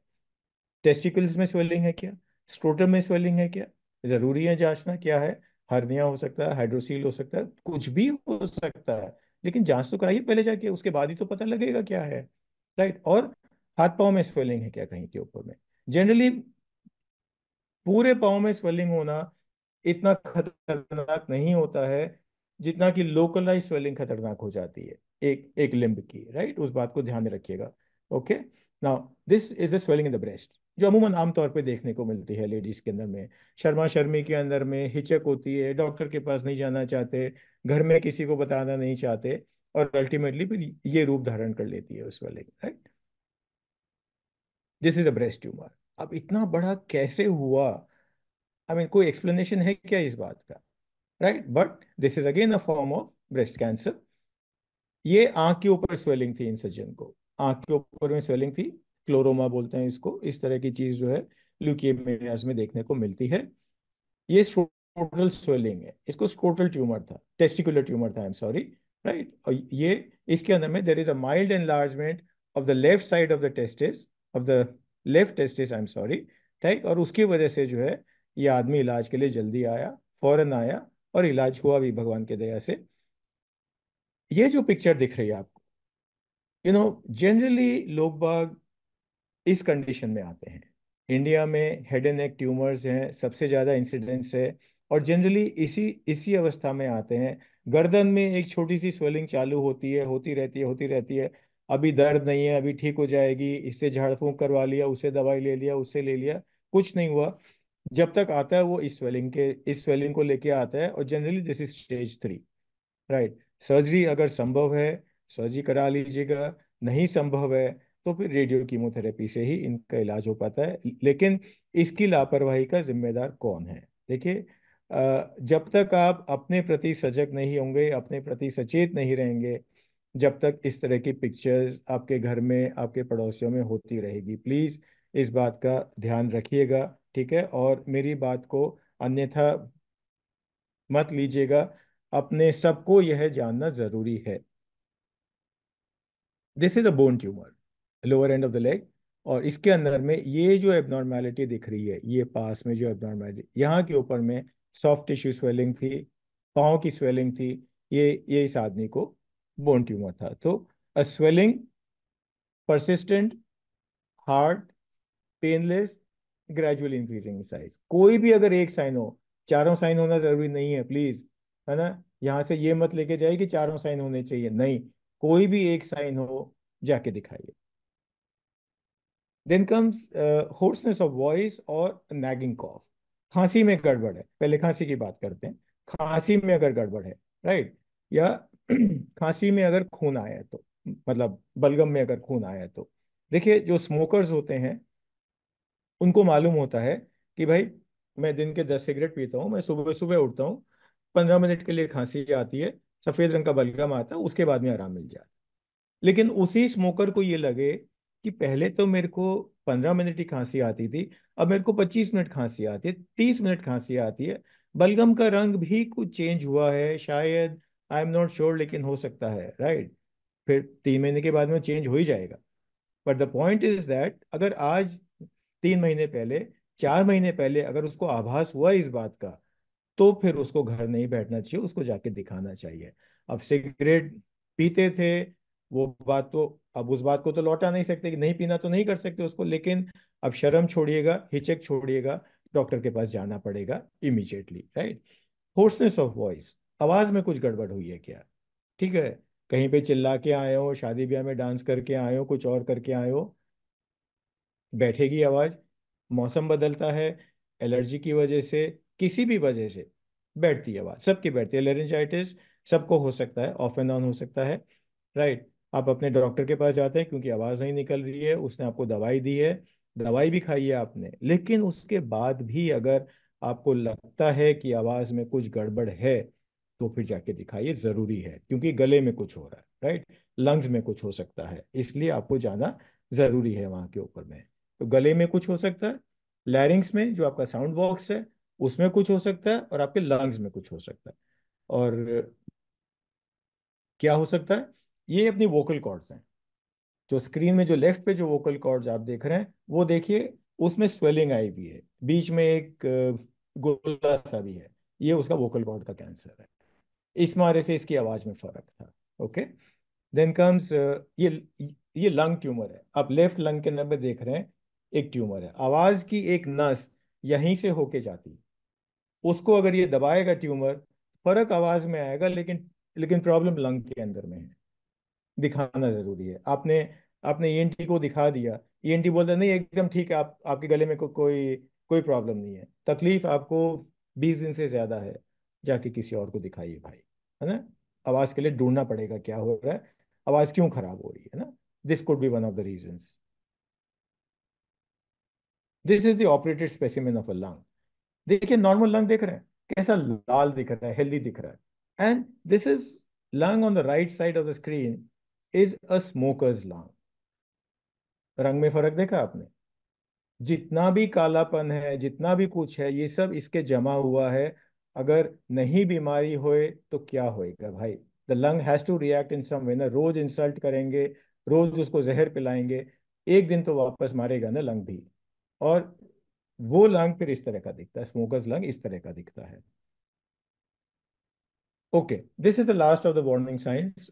टेस्टिकल्स में स्वेलिंग है क्या स्ट्रोटम में स्वेलिंग है क्या जरूरी है जांचना क्या है हर्निया हो सकता है हाइड्रोसील हो सकता है कुछ भी हो सकता है लेकिन जांच तो कराइए पहले जाके उसके बाद ही तो पता लगेगा क्या है राइट और हाथ पाओ में स्वेलिंग है क्या कहीं के ऊपर में जनरली पूरे पाओ में स्वेलिंग होना इतना खतरनाक नहीं होता है जितना कि लोकलाइज स्वेलिंग खतरनाक हो जाती है एक एक लिंब की राइट उस बात को ध्यान में रखिएगा okay now this is the swelling in the breast जो अमूमन आमतौर पे देखने को मिलती है लेडीज के अंदर में शर्मा शर्मी के अंदर में हिचक होती है डॉक्टर के पास नहीं जाना चाहते घर में किसी को बताना नहीं चाहते और अल्टीमेटली फिर ये रूप धारण कर लेती है उस वाले right this is a breast tumour अब इतना बड़ा कैसे हुआ आई I मीन mean, कोई एक्सप्लेनेशन है क्या इस बात का right but this is again a form of breast cancer ये आंख के ऊपर स्वेलिंग थी इन सज्जन को आंख के ऊपर में स्वेलिंग थी क्लोरोमा बोलते हैं इसको इस तरह की चीज जो है ल्यूकेमियाज में देखने को मिलती है ये स्क्रोटल स्वेलिंग है इसको स्क्रोटल ट्यूमर था टेस्टिकुलर ट्यूमर था आई एम सॉरी राइट और ये इसके अंदर में there is a mild enlargement of the left side of the testis of the left testis I am sorry right और उसकी वजह से जो है ये आदमी इलाज के लिए जल्दी आया फौरन आया और इलाज हुआ भी भगवान के दया से ये जो पिक्चर दिख रही है आपको यू नो जनरली लोग बाग इस कंडीशन में आते हैं इंडिया में हेड एंड नेक ट्यूमर्स हैं सबसे ज़्यादा इंसिडेंस है और जनरली इसी इसी अवस्था में आते हैं गर्दन में एक छोटी सी स्वेलिंग चालू होती है होती रहती है होती रहती है अभी दर्द नहीं है अभी ठीक हो जाएगी इससे झाड़ फूँक करवा लिया उससे दवाई ले लिया उससे ले लिया कुछ नहीं हुआ जब तक आता है वो इस स्वेलिंग के इस स्वेलिंग को लेके आता है और generally this is stage three right surgery अगर संभव है सर्जरी करा लीजिएगा नहीं संभव है तो फिर रेडियो कीमोथेरेपी से ही इनका इलाज हो पाता है लेकिन इसकी लापरवाही का जिम्मेदार कौन है देखिए जब तक आप अपने प्रति सजग नहीं होंगे अपने प्रति सचेत नहीं रहेंगे जब तक इस तरह की पिक्चर्स आपके घर में आपके पड़ोसियों में होती रहेगी प्लीज़ इस बात का ध्यान रखिएगा ठीक है और मेरी बात को अन्यथा मत लीजिएगा अपने सबको यह जानना ज़रूरी है this is a bone tumour lower end of the leg और इसके अंदर में ये जो एबनॉर्मैलिटी दिख रही है ये पास में जो एबनॉर्मैलिटी यहाँ के ऊपर में सॉफ्ट टिश्यू स्वेलिंग थी पाँव की स्वेलिंग थी ये ये इस आदमी को बोन ट्यूमर था तो a swelling persistent hard painless gradually increasing size कोई भी अगर एक साइन हो चारों साइन होना जरूरी नहीं है प्लीज है ना यहाँ से ये मत लेके जाए कि चारों साइन होने चाहिए नहीं कोई भी एक साइन हो जाके दिखाइए then comes hoarseness of voice और नैगिंग कॉफ खांसी में गड़बड़ है पहले खांसी की बात करते हैं खांसी में अगर गड़बड़ है राइट right? या खांसी में अगर खून आया तो मतलब बलगम में अगर खून आया तो देखिए जो स्मोकर्स होते हैं उनको मालूम होता है कि भाई मैं दिन के दस सिगरेट पीता हूँ मैं सुबह सुबह उठता हूँ पंद्रह मिनट के लिए खांसी आती है सफ़ेद रंग का बलगम आता है उसके बाद में आराम मिल जाता है लेकिन उसी स्मोकर को ये लगे कि पहले तो मेरे को पंद्रह मिनट ही खांसी आती थी अब मेरे को पच्चीस मिनट खांसी आती है तीस मिनट खांसी आती है बलगम का रंग भी कुछ चेंज हुआ है शायद आई एम नॉट श्योर लेकिन हो सकता है राइट फिर तीन महीने के बाद में चेंज हो ही जाएगा but the point is that अगर आज तीन महीने पहले चार महीने पहले अगर उसको आभास हुआ इस बात का तो फिर उसको घर नहीं बैठना चाहिए उसको जाके दिखाना चाहिए अब सिगरेट पीते थे वो बात तो अब उस बात को तो लौटा नहीं सकते कि नहीं पीना तो नहीं कर सकते उसको लेकिन अब शर्म छोड़िएगा हिचक छोड़िएगा डॉक्टर के पास जाना पड़ेगा immediately right hoarseness of voice आवाज में कुछ गड़बड़ हुई है क्या ठीक है कहीं पे चिल्ला के आए हो शादी ब्याह में डांस करके आए हो कुछ और करके आए हो बैठेगी आवाज मौसम बदलता है एलर्जी की वजह से किसी भी वजह से बैठती है आवाज सबकी बैठती है लेरेंजाइटिस सबको हो सकता है ऑफ एंड ऑन हो सकता है राइट आप अपने डॉक्टर के पास जाते हैं क्योंकि आवाज़ नहीं निकल रही है उसने आपको दवाई दी है दवाई भी खाई है आपने लेकिन उसके बाद भी अगर आपको लगता है कि आवाज़ में कुछ गड़बड़ है तो फिर जाके दिखाइए ज़रूरी है क्योंकि गले में कुछ हो रहा है राइट लंग्स में कुछ हो सकता है इसलिए आपको जाना ज़रूरी है वहां के ऊपर में तो गले में कुछ हो सकता है लैरिंग्स में जो आपका साउंड बॉक्स है उसमें कुछ हो सकता है और आपके लंग्स में कुछ हो सकता है और क्या हो सकता है ये अपनी वोकल कॉर्ड्स हैं जो स्क्रीन में जो लेफ्ट पे जो वोकल कॉर्ड्स आप देख रहे हैं वो देखिए उसमें स्वेलिंग आई भी है बीच में एक गोला सा भी है ये उसका वोकल कॉर्ड का कैंसर है इस मारे से इसकी आवाज में फर्क था ओके देन कम्स ये ये लंग ट्यूमर है आप लेफ्ट लंग के नंबर देख रहे हैं एक ट्यूमर है आवाज की एक नस यहीं से होके जाती उसको अगर ये दबाएगा ट्यूमर फर्क आवाज में आएगा लेकिन लेकिन प्रॉब्लम लंग के अंदर में है दिखाना जरूरी है आपने आपने ई e को दिखा दिया ई e बोलते नहीं एकदम ठीक है आप आपके गले में को, कोई कोई प्रॉब्लम नहीं है तकलीफ आपको बीस दिन से ज्यादा है जाके किसी और को दिखाइए भाई है ना आवाज के लिए ढूंढना पड़ेगा क्या हो रहा है आवाज क्यों खराब हो रही है ना this could be one of the reason this is the operated of a lung देखिए नॉर्मल लंग देख रहे हैं कैसा लाल दिख रहा है हेल्दी दिख रहा है and this is lung on the right side of the screen is a smoker's lung रंग में फर्क देखा आपने जितना भी कालापन है जितना भी कुछ है ये सब इसके जमा हुआ है अगर नहीं बीमारी होए तो क्या होएगा भाई the lung has to react in some way ना रोज इंसल्ट करेंगे रोज उसको जहर पिलाएंगे एक दिन तो वापस मारेगा ना लंग भी और वो लंग फिर इस तरह का दिखता है स्मोकर्स लंग इस तरह का दिखता है okay this is the last of the warning signs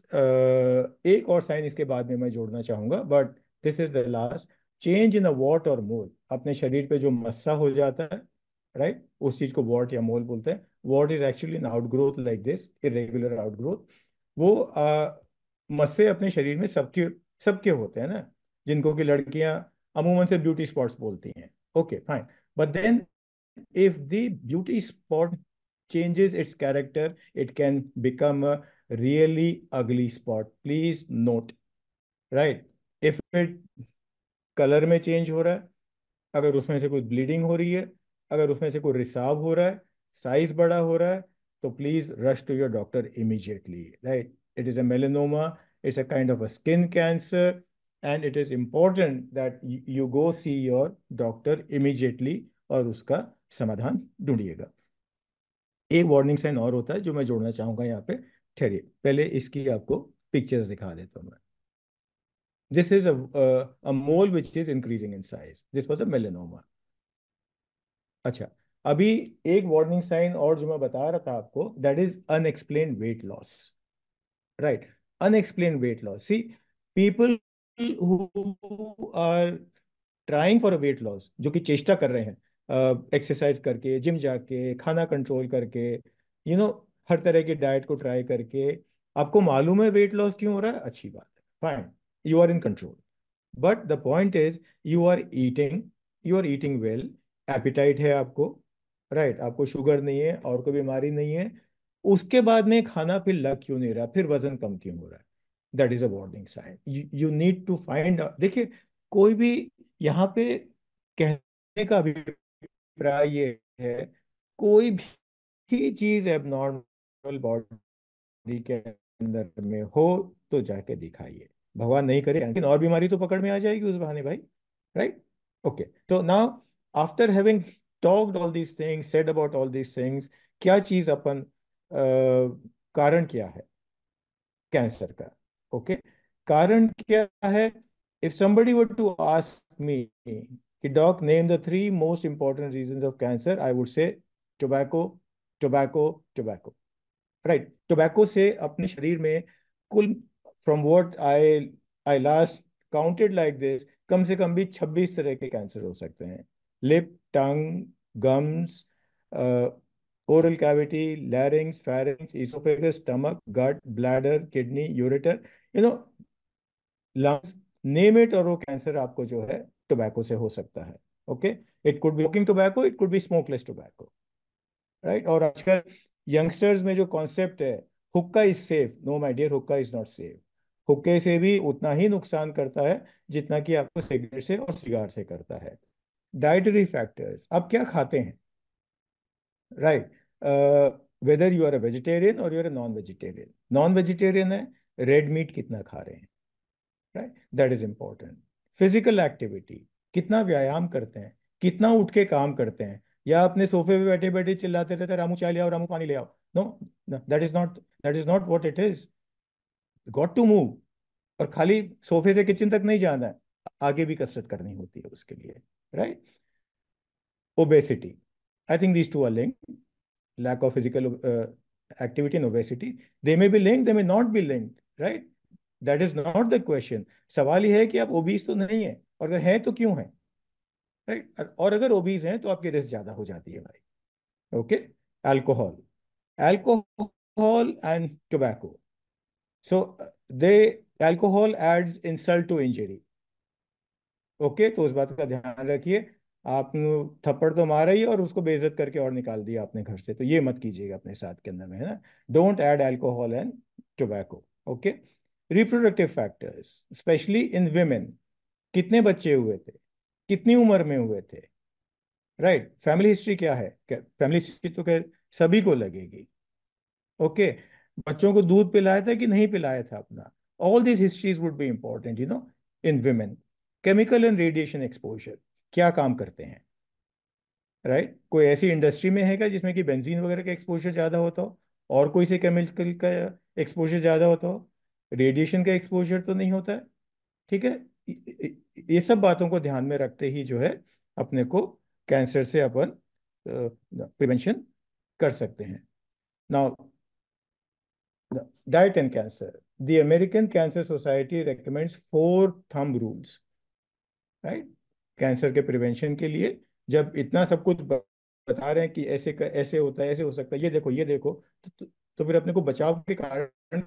एक और साइन इसके बाद में मैं जोड़ना चाहूंगा but this is the last change in a wart और मोल अपने शरीर पे जो मस्सा हो जाता है राइट right? उस चीज को वॉट या मोल बोलते हैं wart is actually in out growth like this irregular out growth वो uh, मस्से अपने शरीर में सबके सबके होते हैं ना जिनको की लड़कियां अमूमन से ब्यूटी स्पॉट्स बोलती हैं okay fine but then if the beauty spot changes its character, it can become a really ugly spot. Please note, right? If it color में change हो रहा है अगर उसमें से कुछ ब्लीडिंग हो रही है अगर उसमें से कोई रिसाव हो रहा है साइज बड़ा हो रहा है तो please rush to your doctor immediately right it is a melanoma it's a kind of a skin cancer and it is important that you go see your doctor immediately और उसका समाधान ढूंढिएगा एक वार्निंग साइन और होता है जो मैं जोड़ना चाहूंगा यहाँ पे ठहरिए पहले इसकी आपको पिक्चर्स दिखा देता हूँ मैं this is a uh, a mole which is increasing in size अच्छा अभी एक वार्निंग साइन और जो मैं बता रहा था आपको that is unexplained weight loss right unexplained weight loss see people who are trying for a weight loss जो कि चेष्टा कर रहे हैं एक्सरसाइज करके जिम जाके खाना कंट्रोल करके यू नो हर तरह की डाइट को ट्राई करके आपको मालूम है वेट लॉस क्यों हो रहा है अच्छी बात है fine you are in control but the point is you are eating you are eating well appetite है आपको राइट right, आपको शुगर नहीं है और कोई बीमारी नहीं है उसके बाद में खाना फिर लग क्यों नहीं रहा फिर वजन कम क्यों हो रहा है that is a warning sign you need to find देखिए कोई भी यहाँ पे कहने का भी अभिप्राय ये है कोई भी चीज एबनॉर्मल बॉडी के अंदर में हो तो जाके दिखाइए भगवान नहीं करे लेकिन और बीमारी तो पकड़ में आ जाएगी उस बहाने भाई राइट ओके तो now after having talked all these things said about all these things क्या चीज अपन कारण क्या है कैंसर का ओके okay? कारण क्या है if somebody would to ask me कि doc name the three most important reason of cancer I would say tobacco tobacco tobacco right tobacco से अपने शरीर में कुल from what I I last counted like this कम से कम भी 26 तरह के कैंसर हो सकते हैं lip tongue gums oral cavity larynx pharynx oesophagus stomach gut bladder kidney ureter you know lungs name it और वो कैंसर आपको जो है टोबैको से हो सकता है okay it could be smoking tobacco it could be smokeless tobacco right और आजकल यंगस्टर्स में जो कॉन्सेप्ट है hookah is safe no my dear hookah is not safe हुक्के से भी उतना ही नुकसान करता है जितना कि आपको सिगरेट से और सिगार से करता है डाइटरी फैक्टर्स आप क्या खाते हैं right whether you are a vegetarian और you are a non vegetarian non vegetarian है रेड मीट कितना खा रहे हैं right that is important physical activity कितना व्यायाम करते हैं कितना उठ के काम करते हैं या अपने सोफे पे बैठे बैठे चिल्लाते रहते हैं रामू चाय ले आओ रामू पानी ले आओ no that is not that is not what it is got to move और खाली सोफे से किचन तक नहीं जाना है आगे भी कसरत करनी होती है उसके लिए right obesity I think these two are link lack of physical activity activity obesity they may be link they may not be link right that is not the question सवाल यह है कि आप ओबीज तो नहीं है और अगर हैं तो क्यों है राइट right? और अगर ओबीज हैं तो आपकी रिस्क ज्यादा हो जाती है भाई okay alcohol alcohol and tobacco so they alcohol adds insult to injury okay तो उस बात का ध्यान रखिए आप थप्पड़ तो मारा ही और उसको बेइज्जत करके और निकाल दिया आपने घर से तो ये मत कीजिएगा अपने साथ के अंदर में है ना don't add alcohol and tobacco okay reproductive factors specially in women कितने बच्चे हुए थे कितनी उम्र में हुए थे राइट फैमिली हिस्ट्री क्या है फैमिली हिस्ट्री तो क्या सभी को लगेगी ओके okay. बच्चों को दूध पिलाया था कि नहीं पिलाया था अपना all this histories would be important you know in women chemical and radiation exposure क्या काम करते हैं राइट right? कोई ऐसी इंडस्ट्री में है क्या जिसमें कि बेंजीन वगैरह का एक्सपोजर ज़्यादा होता हो और कोई से केमिकल का एक्सपोजर ज़्यादा होता हो रेडिएशन का एक्सपोजर तो नहीं होता है ठीक है ये सब बातों को ध्यान में रखते ही जो है अपने को कैंसर से अपन प्रिवेंशन कर सकते हैं now diet and cancer the American Cancer Society recommends four thumb rules right cancer के प्रिवेंशन के लिए जब इतना सब कुछ बता रहे हैं कि ऐसे ऐसे होता है ऐसे हो सकता है ये देखो ये देखो तो, तो, तो फिर अपने को बचाव के कारण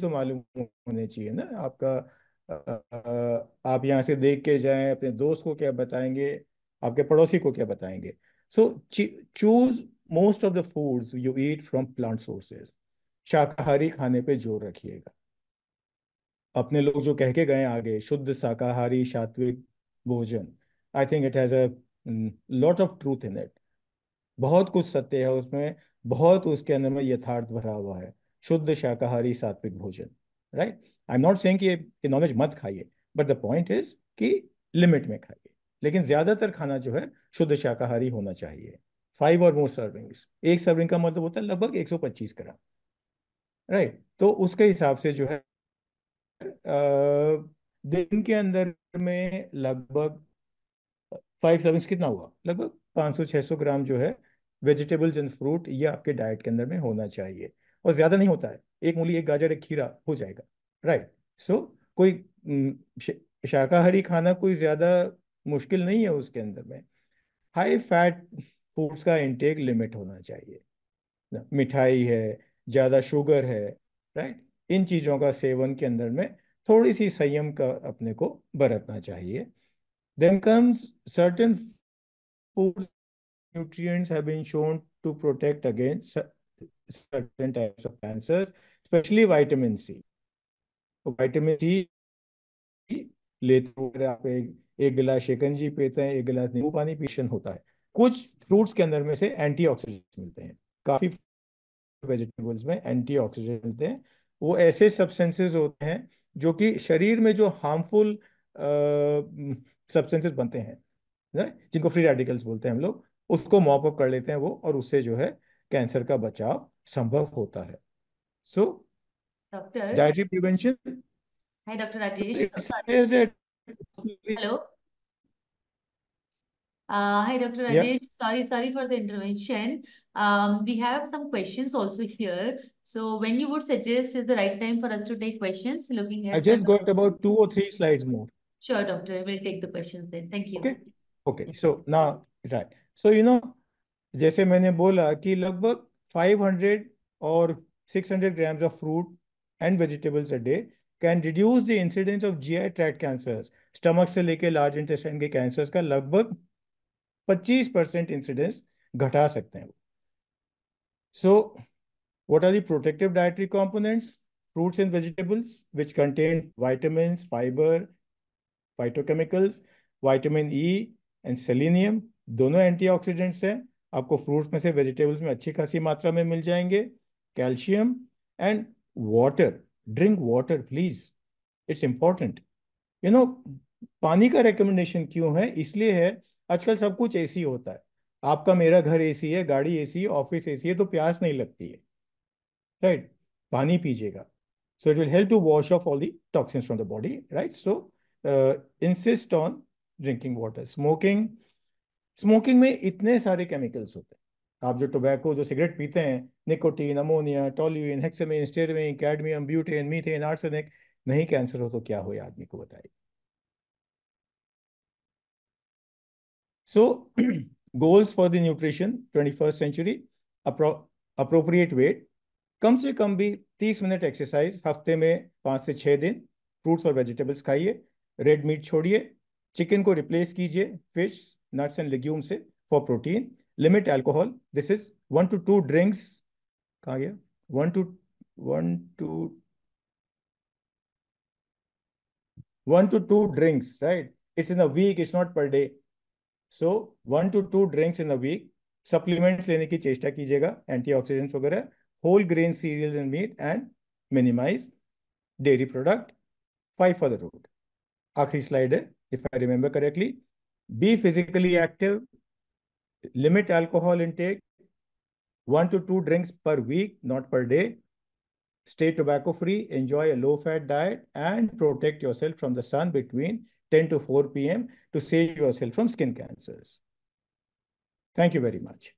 तो मालूम होने चाहिए ना आपका आप यहाँ से देख के जाएं अपने दोस्त को क्या बताएंगे आपके पड़ोसी को क्या बताएंगे so choose most of the foods you eat from plant sources शाकाहारी खाने पे जोर रखिएगा अपने लोग जो कह के गए आगे शुद्ध शाकाहारी सात्विक भोजन I think it has a lot of truth in it बहुत कुछ सत्य है उसमें बहुत उसके अंदर में यथार्थ भरा हुआ है शुद्ध शाकाहारी सात्विक भोजन right I am not saying कि नॉनवेज मत खाइए बट द पॉइंट इज कि लिमिट में खाइए लेकिन ज्यादातर खाना जो है शुद्ध शाकाहारी होना चाहिए फाइव और मोर सर्विंग्स एक सर्विंग का मतलब होता है लगभग 125 ग्राम राइट तो उसके हिसाब से जो है दिन के अंदर में लगभग फाइव सर्विंग्स कितना हुआ लगभग 500-600 ग्राम जो है वेजिटेबल्स एंड फ्रूट ये आपके डाइट के अंदर में होना चाहिए और ज्यादा नहीं होता है एक मूली एक गाजर एक खीरा हो जाएगा राइट सो so, कोई शाकाहारी खाना कोई ज्यादा मुश्किल नहीं है उसके अंदर में हाई फैट फूड्स का इंटेक लिमिट होना चाहिए मिठाई है ज्यादा शुगर है राइट इन चीजों का सेवन के अंदर में थोड़ी सी संयम का अपने को बरतना चाहिए then comes certain food nutrients have been shown to protect against certain types of cancers, especially vitamin C. तो vitamin C लेते हुए आप एक एक गिलास शिकंजी पीते हैं एक गिलास नींबू पानी पीशन होता है कुछ फ्रूट्स के अंदर में से एंटीऑक्सीडेंट्स मिलते हैं काफी वेजिटेबल्स में एंटीऑक्सीडेंट मिलते हैं वो ऐसे सब्सटेंसेस होते हैं जो कि शरीर में जो हार्मफुल सब्सटेंसेस बनते हैं जिनको फ्री रेडिकल्स बोलते हैं हम लोग उसको मॉप अप कर लेते हैं वो और उससे जो है कैंसर का बचाव संभव होता है so doctor prevention hi doctor Rajesh hello hi uh, doctor sorry for the intervention we have some questions also here so when you would suggest is the right time for us to take questions looking at I just got about two और three slides more sure doctor will take the questions then thank you okay so now right so you know जैसे मैंने बोला कि लगभग 500 और 600 grams of fruit and vegetables a day can reduce the incidence of I tract cancer stomach से लेकर large intestine के cancers का लगभग पच्चीस परसेंट इंसिडेंस घटा सकते हैं so what are the protective dietary components fruits and vegetables which contain vitamin fibre phytochemicals vitamin E and selenium दोनों एंटी ऑक्सीडेंट्स हैं आपको फ्रूट्स में से वेजिटेबल्स में अच्छी खासी मात्रा में मिल जाएंगे calcium and water drink water please it's important you know पानी का रिकमेंडेशन क्यों है इसलिए है आजकल सब कुछ एसी होता है आपका मेरा घर एसी है गाड़ी एसी है ऑफिस एसी है तो प्यास नहीं लगती है राइट right? पानी पीजिएगा so it will help to wash off all the toxins from the body right so insist on drinking water smoking smoking में इतने सारे केमिकल्स होते हैं आप जो टोबैको जो सिगरेट पीते हैं nicotine ammonia toluene hexamine stearin cadmium butane methane arsenic नहीं कैंसर हो तो क्या हो आदमी को बताइए so goals for the nutrition twenty first century appropriate weight कम से कम भी तीस मिनट एक्सरसाइज हफ्ते में पाँच से छः दिन फ्रूट्स और वेजिटेबल्स खाइए रेड मीट छोड़िए चिकन को रिप्लेस कीजिए fish nuts and legumes se for protein. Limit alcohol. This is one to two drinks. कहा gaya one to one to one to two drinks. Right. It's in a week. It's not per day. so one to two drinks in a week supplements lene ki chesta kijiyega antioxidants वगैरह whole grain cereals and meat and minimize dairy product five for the road आखिरी slide है if I remember correctly Be physically active. Limit alcohol intake. One to two drinks per week, not per day. Stay tobacco free, enjoy a low fat diet, and protect yourself from the sun between 10 to 4 p.m. to save yourself from skin cancers. Thank you very much.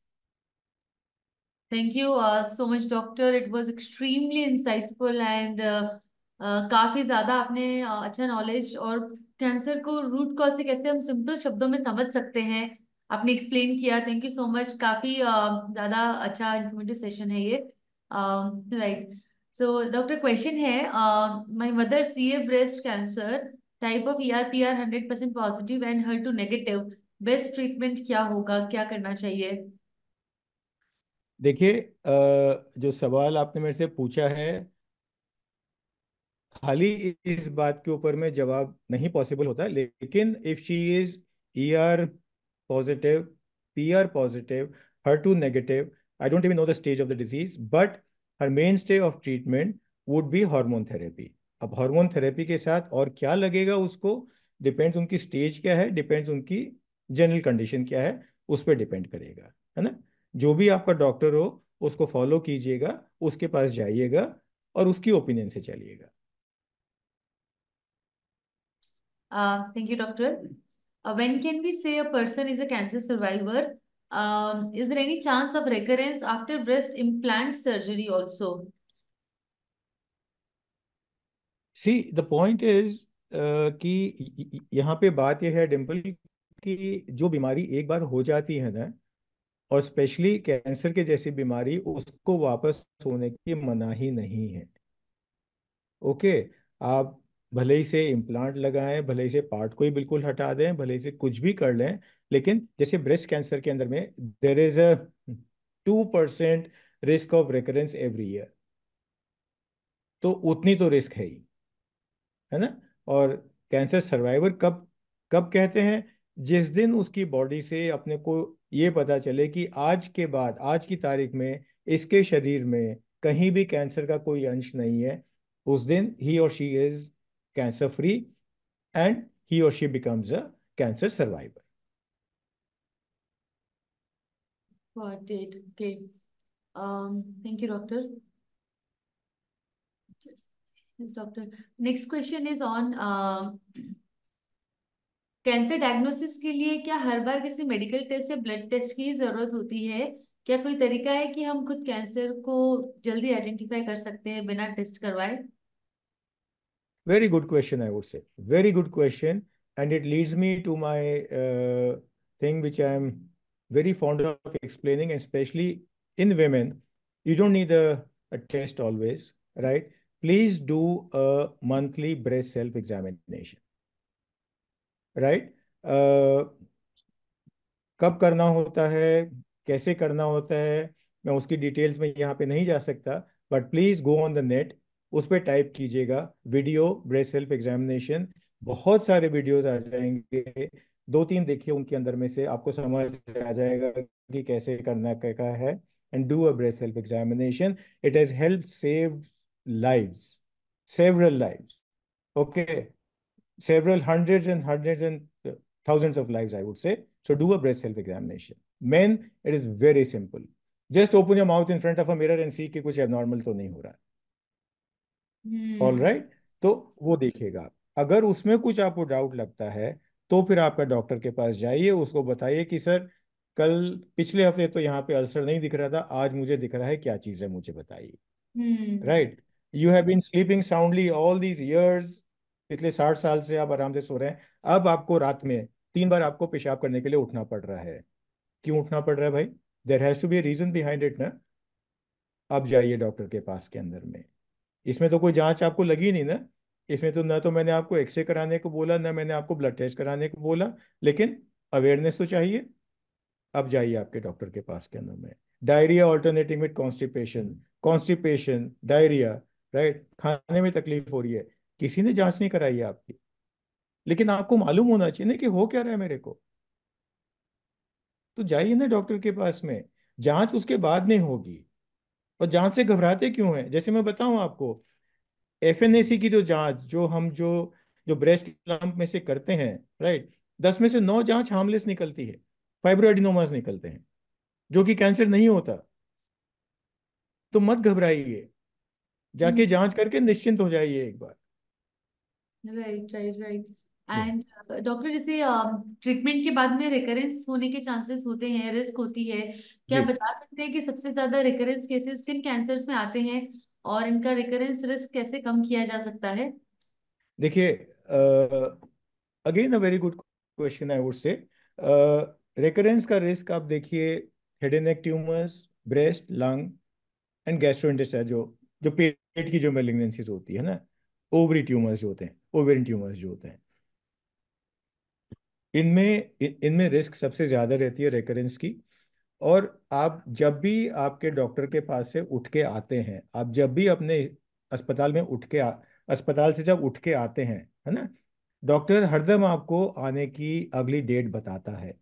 Thank you uh, so much, doctor. It was extremely insightful and uh, uh, काफी ज़्यादा आपने uh, अच्छा knowledge और cancer को root cause से कैसे हम simple शब्दों में समझ सकते हैं आपने एक्सप्लेन किया थैंक यू सो मच काफी ज्यादा अच्छा इन्फॉर्मेटिव सेशन है ये राइट सो डॉक्टर क्वेश्चन है my mother C A breast cancer type of E R P R hundred percent positive and her two negative best treatment क्या होगा क्या करना चाहिए देखिए जो सवाल आपने मेरे से पूछा है खाली इस बात के ऊपर में जवाब नहीं पॉसिबल होता लेकिन if she is E R positive P R positive HER two negative I don't even know the stage of the disease but her mainstay of treatment would be hormone therapy अब hormone therapy के साथ और क्या लगेगा उसको depends उनकी stage क्या है डिपेंड्स उनकी जनरल कंडीशन क्या है उस पर डिपेंड करेगा है ना जो भी आपका डॉक्टर हो उसको फॉलो कीजिएगा उसके पास जाइएगा और उसकी ओपिनियन से चलिएगा thank you, doctor. Uh, when can we say a person is a cancer survivor? Um, is there any chance of recurrence after breast implant surgery also? See, the point is uh, कि यहाँ पे बात यह है डिम्पल कि जो बीमारी एक बार हो जाती है ना और स्पेशली कैंसर के जैसी बीमारी उसको वापस होने की मनाही नहीं है ओके okay, आप भले ही से इम्प्लांट लगाएं भले ही से पार्ट को ही बिल्कुल हटा दें भले ही से कुछ भी कर लें लेकिन जैसे ब्रेस्ट कैंसर के अंदर में there is a two percent risk of recurrence every year तो उतनी तो रिस्क है ही है ना और कैंसर सर्वाइवर कब कब कहते हैं जिस दिन उसकी बॉडी से अपने को ये पता चले कि आज के बाद आज की तारीख में इसके शरीर में कहीं भी कैंसर का कोई अंश नहीं है उस दिन ही और she is cancer free and he or she becomes a cancer survivor. Got it. Okay. Um, thank you, doctor. yes, doctor. Next question is on cancer uh, diagnosis के लिए क्या हर बार किसी मेडिकल टेस्ट या ब्लड टेस्ट की जरूरत होती है क्या कोई तरीका है कि हम खुद कैंसर को जल्दी आइडेंटिफाई कर सकते हैं बिना टेस्ट करवाए Very good question, I would say. Very good question. And it leads me to my uh, thing, which i am very fond of explaining, especially in women. You don't need a, a test always, right? Please do a monthly breast self examination, right? Uh, कब करना होता है कैसे करना होता है मैं उसकी डिटेल्स में यहाँ पे नहीं जा सकता but please go on the net उस पर टाइप कीजिएगा वीडियो ब्रेस सेल्फ एग्जामिनेशन बहुत सारे वीडियोज आ जाएंगे दो तीन देखिए उनके अंदर में से आपको समझ आ जाएगा कि कैसे करना क्या है and do a breast self examination it has help save lives several live okay several hundred and hundred and thousands of live I would say so do a breast self examination man it is very simple just open your mouth in front of a mirror and see कि कुछ abnormal तो नहीं हो रहा है all right हम्म। तो वो देखेगा अगर उसमें कुछ आपको डाउट लगता है तो फिर आपका डॉक्टर के पास जाइए उसको बताइए कि सर कल पिछले हफ्ते तो यहाँ पे अल्सर नहीं दिख रहा था आज मुझे दिख रहा है क्या चीज है मुझे बताइए right you have been sleeping soundly all these years पिछले साठ साल से आप आराम से सो रहे हैं अब आपको रात में तीन बार आपको पेशाब करने के लिए उठना पड़ रहा है क्यों उठना पड़ रहा है भाई there has to be reason behind it ना अब जाइए डॉक्टर के पास के अंदर में इसमें तो कोई जांच आपको लगी नहीं ना इसमें तो ना तो मैंने आपको एक्सरे कराने को बोला ना मैंने आपको ब्लड टेस्ट कराने को बोला लेकिन अवेयरनेस तो चाहिए अब जाइए आपके डॉक्टर के पास के अंदर में diarrhoea alternating with constipation constipation diarrhoea right खाने में तकलीफ हो रही है किसी ने जांच नहीं कराई है आपकी लेकिन आपको मालूम होना चाहिए ना कि हो क्या रहा है मेरे को तो जाइए ना डॉक्टर के पास में जांच उसके बाद में होगी और जांच से घबराते क्यों हैं जैसे मैं बताऊं आपको एफ की जो जांच जो हम जो जो ब्रेस्ट लंप में से करते हैं राइट दस में से नौ जांच हार्मलेस निकलती है फाइब्रोडिनोमास निकलते हैं जो कि कैंसर नहीं होता तो मत घबराइए जाके हम्म। जांच करके निश्चिंत हो जाइए एक बार right right right and doctor uh, जैसे ट्रीटमेंट um, के बाद में रिकरेंस होने के चांसेस होते हैं रिस्क होती है क्या आप बता सकते हैं कि सबसे ज्यादा रिकरेंस केसेस किन कैंसर्स में आते हैं और इनका रिकरेंस रिस्क कैसे कम किया जा सकता है देखिए again a very good question I would say recurrence का रिस्क आप देखिए head and neck tumours breast lung and gastro gastrointestinal जो जो पेट की जो मेलिग्नेंसीज होती है ना ओवरी ट्यूमर्स जो होते हैं ओवरिन ट्यूमर्स जो होते हैं इनमें इनमें रिस्क सबसे ज़्यादा रहती है रेकरेंस की और आप जब भी आपके डॉक्टर के पास से उठ के आते हैं आप जब भी अपने अस्पताल में उठ के आ, अस्पताल से जब उठ के आते हैं है ना डॉक्टर हरदम आपको आने की अगली डेट बताता है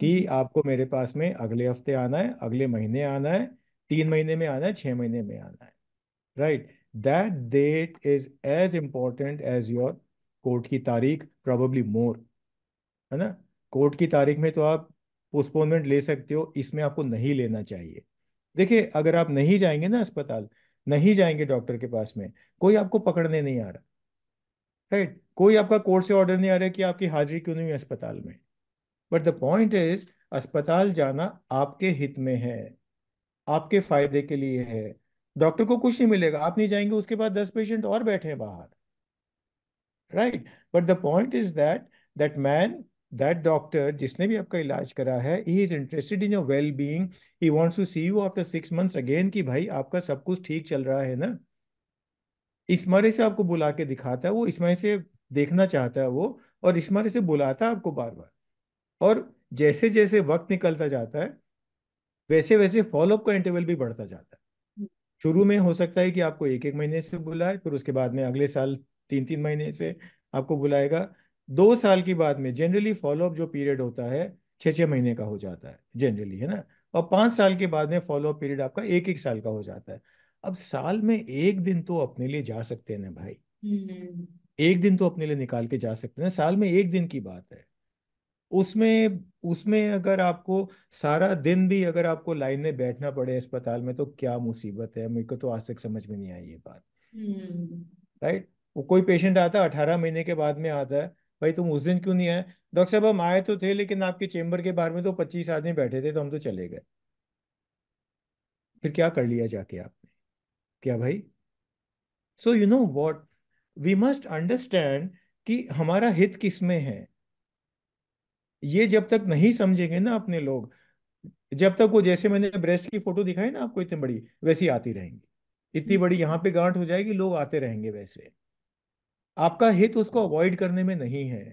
कि हम्म। आपको मेरे पास में अगले हफ्ते आना है अगले महीने आना है तीन महीने में आना है छः महीने में आना है right that date is as important as your court की तारीख प्रॉबली मोर है ना कोर्ट की तारीख में तो आप पोस्टपोनमेंट ले सकते हो इसमें आपको नहीं लेना चाहिए देखिए अगर आप नहीं जाएंगे ना अस्पताल नहीं जाएंगे डॉक्टर के पास में कोई आपको पकड़ने नहीं आ रहा राइट कोई आपका कोर्ट से ऑर्डर नहीं आ रहा कि आपकी हाजिरी क्यों नहीं हुई अस्पताल में बट द पॉइंट इज अस्पताल जाना आपके हित में है आपके फायदे के लिए है डॉक्टर को कुछ नहीं मिलेगा आप नहीं जाएंगे उसके बाद दस पेशेंट और बैठे हैं बाहर right but the point is that that man that doctor जिसने भी आपका इलाज करा है ही is interested in your well being wants to see you after six months again कि भाई आपका सब कुछ ठीक चल रहा है ना इस मरे से आपको बुला के दिखाता है वो इस मरे से देखना चाहता है वो और इस मरे से बुलाता है आपको बार बार और जैसे जैसे वक्त निकलता जाता है वैसे वैसे फॉलोअप का इंटरवल भी बढ़ता जाता है हम्म। शुरू में हो सकता है कि आपको एक एक महीने से बुलाए फिर उसके बाद में अगले साल तीन तीन महीने से आपको बुलाएगा दो साल की बाद में जनरली फॉलोअप जो पीरियड होता है छः छः महीने का हो जाता है जनरली है ना और पाँच साल के बाद में फॉलोअप पीरियड आपका एक एक साल का हो जाता है अब साल में एक दिन तो अपने लिए जा सकते हैं ना भाई हम्म। एक दिन तो अपने लिए निकाल के जा सकते हैं साल में एक दिन की बात है उसमें उसमें अगर आपको सारा दिन भी अगर आपको लाइन में बैठना पड़े अस्पताल में तो क्या मुसीबत है मेरे को तो आज तक समझ में नहीं आई ये बात राइट हम्म। right? वो कोई पेशेंट आता है अठारह महीने के बाद में आता है भाई तुम उस दिन क्यों नहीं आए डॉक्टर साहब हम आए तो थे लेकिन आपके चेंबर के बाहर में तो पच्चीस आदमी बैठे थे तो हम तो चले गए फिर क्या कर लिया जाके आपने क्या भाई so you know what we must understand कि हमारा हित किस में है ये जब तक नहीं समझेंगे ना अपने लोग जब तक वो जैसे मैंने ब्रेस्ट की फोटो दिखाई ना आपको इतनी बड़ी वैसी आती रहेंगी इतनी हम्म। बड़ी यहाँ पे गांठ हो जाएगी लोग आते रहेंगे वैसे आपका हित उसको अवॉइड करने में नहीं है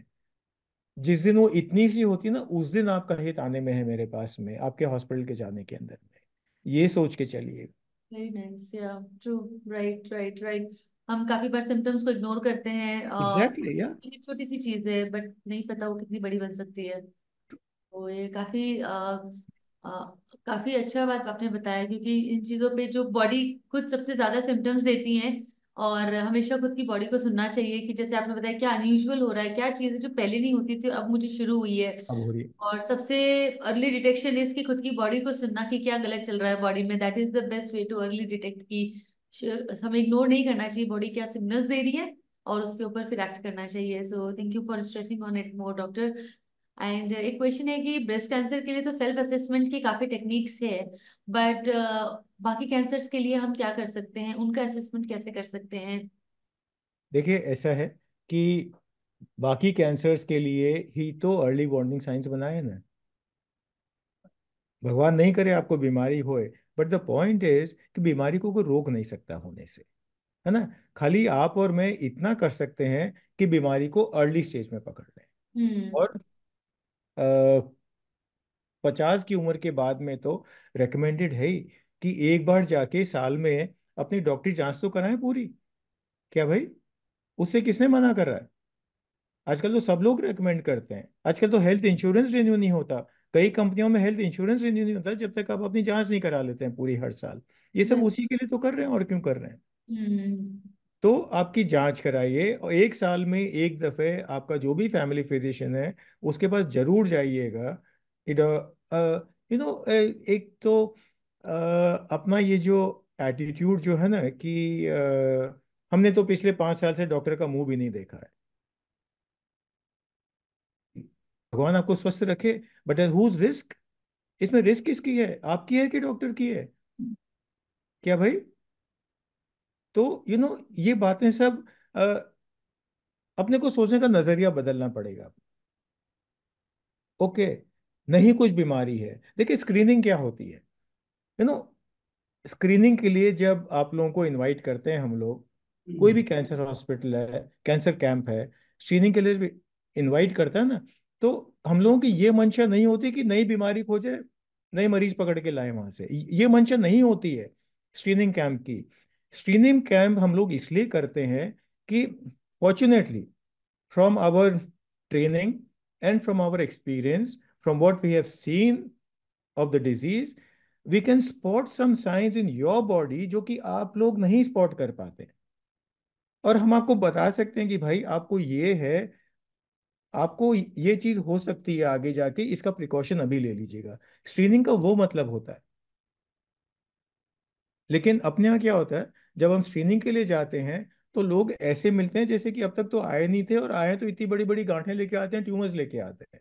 जिस दिन वो इतनी सी होती ना उस दिन आपका हित आने में है मेरे पास में आपके हॉस्पिटल के जाने के अंदर में ये सोच के चलिए हम काफी बार सिम्टम्स को इग्नोर करते हैं exactly, yeah. छोटी सी चीज है बट नहीं पता वो कितनी बड़ी बन सकती है तो ये काफी आ, आ, काफी अच्छा बात आपने बताया क्योंकि इन चीजों पे जो बॉडी खुद सबसे ज्यादा सिम्टम्स देती है और हमेशा खुद की बॉडी को सुनना चाहिए कि जैसे आपने बताया क्या अनयूजल हो रहा है क्या चीज है जो पहले नहीं होती थी अब मुझे शुरू हुई है अब हो रही है और सबसे अर्ली डिटेक्शन इज कि खुद की बॉडी को सुनना कि क्या गलत चल रहा है बॉडी में that is the best way to early detect की हमें इग्नोर नहीं करना चाहिए बॉडी क्या सिग्नल्स दे रही है और उसके ऊपर फिर एक्ट करना चाहिए so thank you for stressing on it more doctor and एक क्वेश्चन है कि ब्रेस्ट कैंसर के लिए तो सेल्फ असेसमेंट की काफी टेक्निक्स है बट बाकी कैंसर्स के लिए हम क्या कर सकते हैं उनका असेसमेंट कैसे कर सकते हैं देखिए ऐसा है कि बाकी कैंसर्स के लिए ही तो अर्ली वार्निंग साइंस बनाए ना भगवान नहीं करे आपको बीमारी होए बट द पॉइंट इज कि बीमारी को कोई रोक नहीं सकता होने से है ना खाली आप और मैं इतना कर सकते हैं कि बीमारी को अर्ली स्टेज में पकड़ लें हम्म। और पचास की उम्र के बाद में तो रिकमेंडेड है ही कि एक बार जाके साल में अपनी डॉक्टरी जांच तो कराएं पूरी क्या भाई उससे किसने मना कर रहा है आजकल तो सब लोग रेकमेंड करते हैं आजकल तो हेल्थ इंश्योरेंस रिन्यू नहीं होता कई कंपनियों में हेल्थ इंश्योरेंस रिन्यू नहीं होता जब तक आप अपनी जांच नहीं करा लेते हैं पूरी हर साल ये सब उसी के लिए तो कर रहे हैं और क्यों कर रहे हैं हम्म। तो आपकी जांच कराइए और एक साल में एक दफे आपका जो भी फैमिली फिजिशियन है उसके पास जरूर जाइएगा यू नो एक तो अपना ये जो एटीट्यूड जो है ना कि आ, हमने तो पिछले पांच साल से डॉक्टर का मुंह भी नहीं देखा है भगवान आपको स्वस्थ रखे बट एज हुज रिस्क इसमें रिस्क किसकी है आपकी है कि डॉक्टर की है क्या भाई तो यू you नो know, ये बातें सब आ, अपने को सोचने का नजरिया बदलना पड़ेगा ओके okay, नहीं कुछ बीमारी है देखिए स्क्रीनिंग क्या होती है यू नो स्क्रीनिंग के लिए जब आप लोगों को इनवाइट करते हैं हम लोग कोई भी कैंसर हम्म। हॉस्पिटल है कैंसर कैंप है स्क्रीनिंग के लिए भी इनवाइट करता है ना तो हम लोगों की ये मंशा नहीं होती कि नई बीमारी खोजे नए मरीज पकड़ के लाए वहां से ये मंशा नहीं होती है स्क्रीनिंग कैंप की स्क्रीनिंग कैंप हम लोग इसलिए करते हैं कि fortunately from our training and from our experience from what we have seen of the disease we can spot some signs in your body जो कि आप लोग नहीं स्पॉट कर पाते और हम आपको बता सकते हैं कि भाई आपको ये है आपको ये चीज हो सकती है आगे जाके इसका प्रिकॉशन अभी ले लीजिएगा स्क्रीनिंग का वो मतलब होता है लेकिन अपने यहाँ क्या होता है जब हम स्क्रीनिंग के लिए जाते हैं तो लोग ऐसे मिलते हैं जैसे कि अब तक तो आए नहीं थे और आए तो इतनी बड़ी बड़ी गांठें लेके आते हैं ट्यूमर्स लेके आते हैं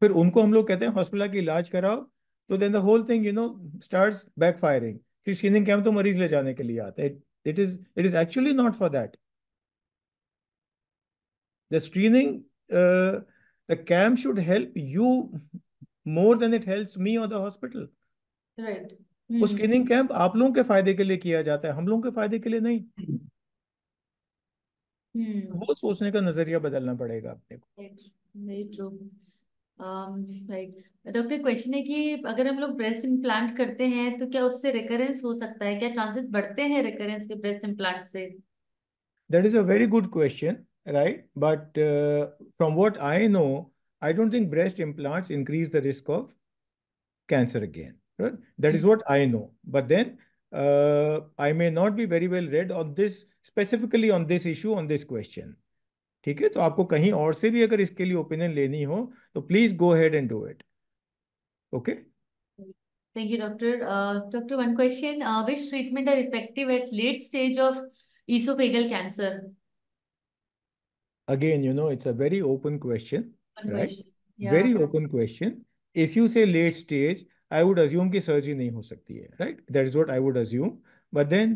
फिर उनको हम लोग कहते हैं हॉस्पिटल का इलाज कराओ तो then the whole thing you know starts backfiring फिर स्क्रीनिंग कैंप तो मरीज ले जाने के लिए आते हैं it is it is actually not for that the screening the camp should help you more than it helps me और द हॉस्पिटल राइट वो स्क्रीनिंग hmm. कैंप आप लोगों के फायदे के लिए किया जाता है हम लोगों के फायदे के लिए नहीं hmm. वो सोचने का नजरिया बदलना पड़ेगा अपने को right. डॉक्टर um, क्वेश्चन है कि अगर हम लोग ब्रेस्ट इम्प्लांट करते हैं तो क्या उससे रिकरेंस हो सकता है क्या चांसेस बढ़ते हैं रिकरेंस के ब्रेस्ट इम्प्लांट से that is a very good question right but from what I know I don't think breast implants increase the risk of cancer again that is what I know but then I may not be very well read on this specifically on this issue on this question ठीक है तो आपको कहीं और से भी अगर इसके लिए ओपिनियन लेनी हो तो please go ahead and do it okay thank you doctor doctor one question which treatment are effective at late stage of oesophageal cancer again you know it's a very open question very open question if you say late stage I would assume कि surgery नहीं हो सकती है right that is what I would assume but then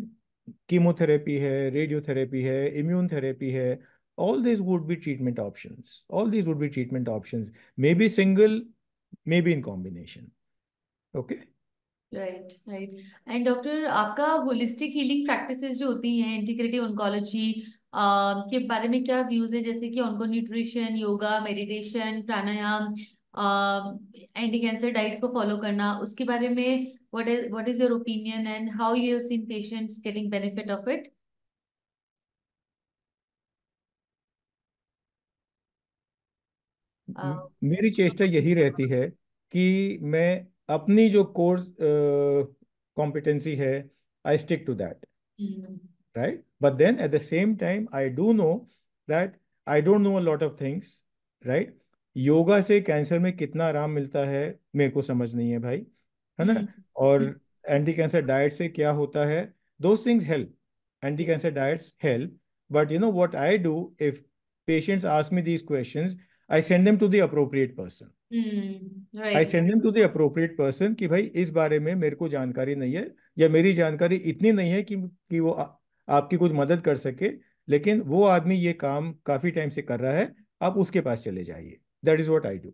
chemotherapy है radiotherapy है immune therapy है all these would be treatment options. All these would be treatment options, maybe single, maybe in combination. Okay. Right, right. And doctor, आपका holistic healing practices जो होती हैं integrative oncology आह के बारे में क्या views हैं जैसे कि onco nutrition, yoga, meditation, pranayam, आह anti cancer diet को follow करना उसके बारे में what is what is your opinion and how you have seen patients getting benefit of it? हम्म। मेरी चेष्टा यही रहती है कि मैं अपनी जो कोर कॉम्पिटेंसी है I stick to that right but then at the same time I don't know that I don't know a lot of things right yoga से कैंसर में कितना आराम मिलता है मेरे को समझ नहीं है भाई है ना हम्म। और एंटी कैंसर डाइट से क्या होता है दो things help anti cancer diets help but you know what I do if patients ask me these questions I send them to the appropriate person I send them to the appropriate person कि भाई इस बारे में मेरे को जानकारी नहीं है या मेरी जानकारी इतनी नहीं है कि कि वो आ, आपकी कुछ मदद कर सके लेकिन वो आदमी ये काम काफी टाइम से कर रहा है आप उसके पास चले जाइए that is what I do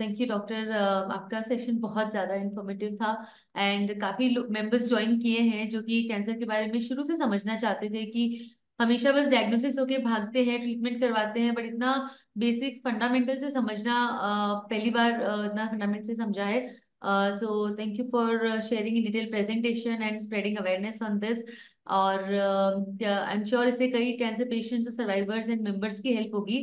thank you doctor आपका सेशन बहुत ज़्यादा इन्फॉर्मेटिव था एंड काफ़ी मेंबर्स ज्वाइन किए हैं जो कि कैंसर के बारे में शुरू से समझना चाहते थे कि हमेशा बस डायग्नोसिस होके भागते हैं ट्रीटमेंट करवाते हैं बट इतना बेसिक फंडामेंटल से समझना पहली बार इतना फंडामेंटल से समझा है so thank you for sharing in detail presentation and spreading awareness on this और आई एम श्योर इसे कई कैंसर पेशेंट्स और सर्वाइवर्स एंड मेंबर्स की हेल्प होगी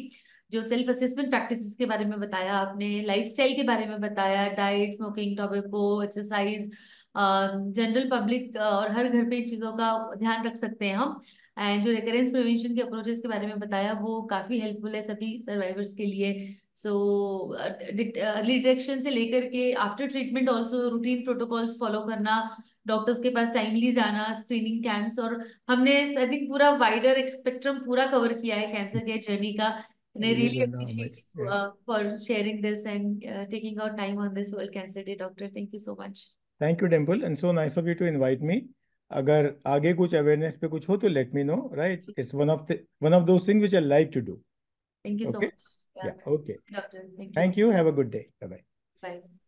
जो सेल्फ असेसमेंट प्रैक्टिस के बारे में बताया आपने लाइफ के बारे में बताया diet smoking tobacco exercise general public और हर घर पे इन चीज़ों का ध्यान रख सकते हैं हम एंड जो रिकरेंस प्रिवेंशन के अप्रोचेस के बारे में बताया वो काफ़ी हेल्पफुल है सभी सर्वाइवर्स के लिए सो अर्ली डिटेक्शन से लेकर के after treatment also routine protocols follow करना डॉक्टर्स के पास टाइमली जाना स्क्रीनिंग कैंप्स और हमने आई थिंक पूरा वाइडर स्पेक्ट्रम पूरा कवर किया है कैंसर के जर्नी का Really really appreciate you uh, for sharing this and uh, taking our time on this World Cancer Day, Doctor. Thank you so much. Thank you, Dimple, and so nice of you to invite me. अगर आगे कुछ awareness पे कुछ हो तो let me know right it's one of one of those things which I like to do thank you so much या okay thank you have a good day bye bye bye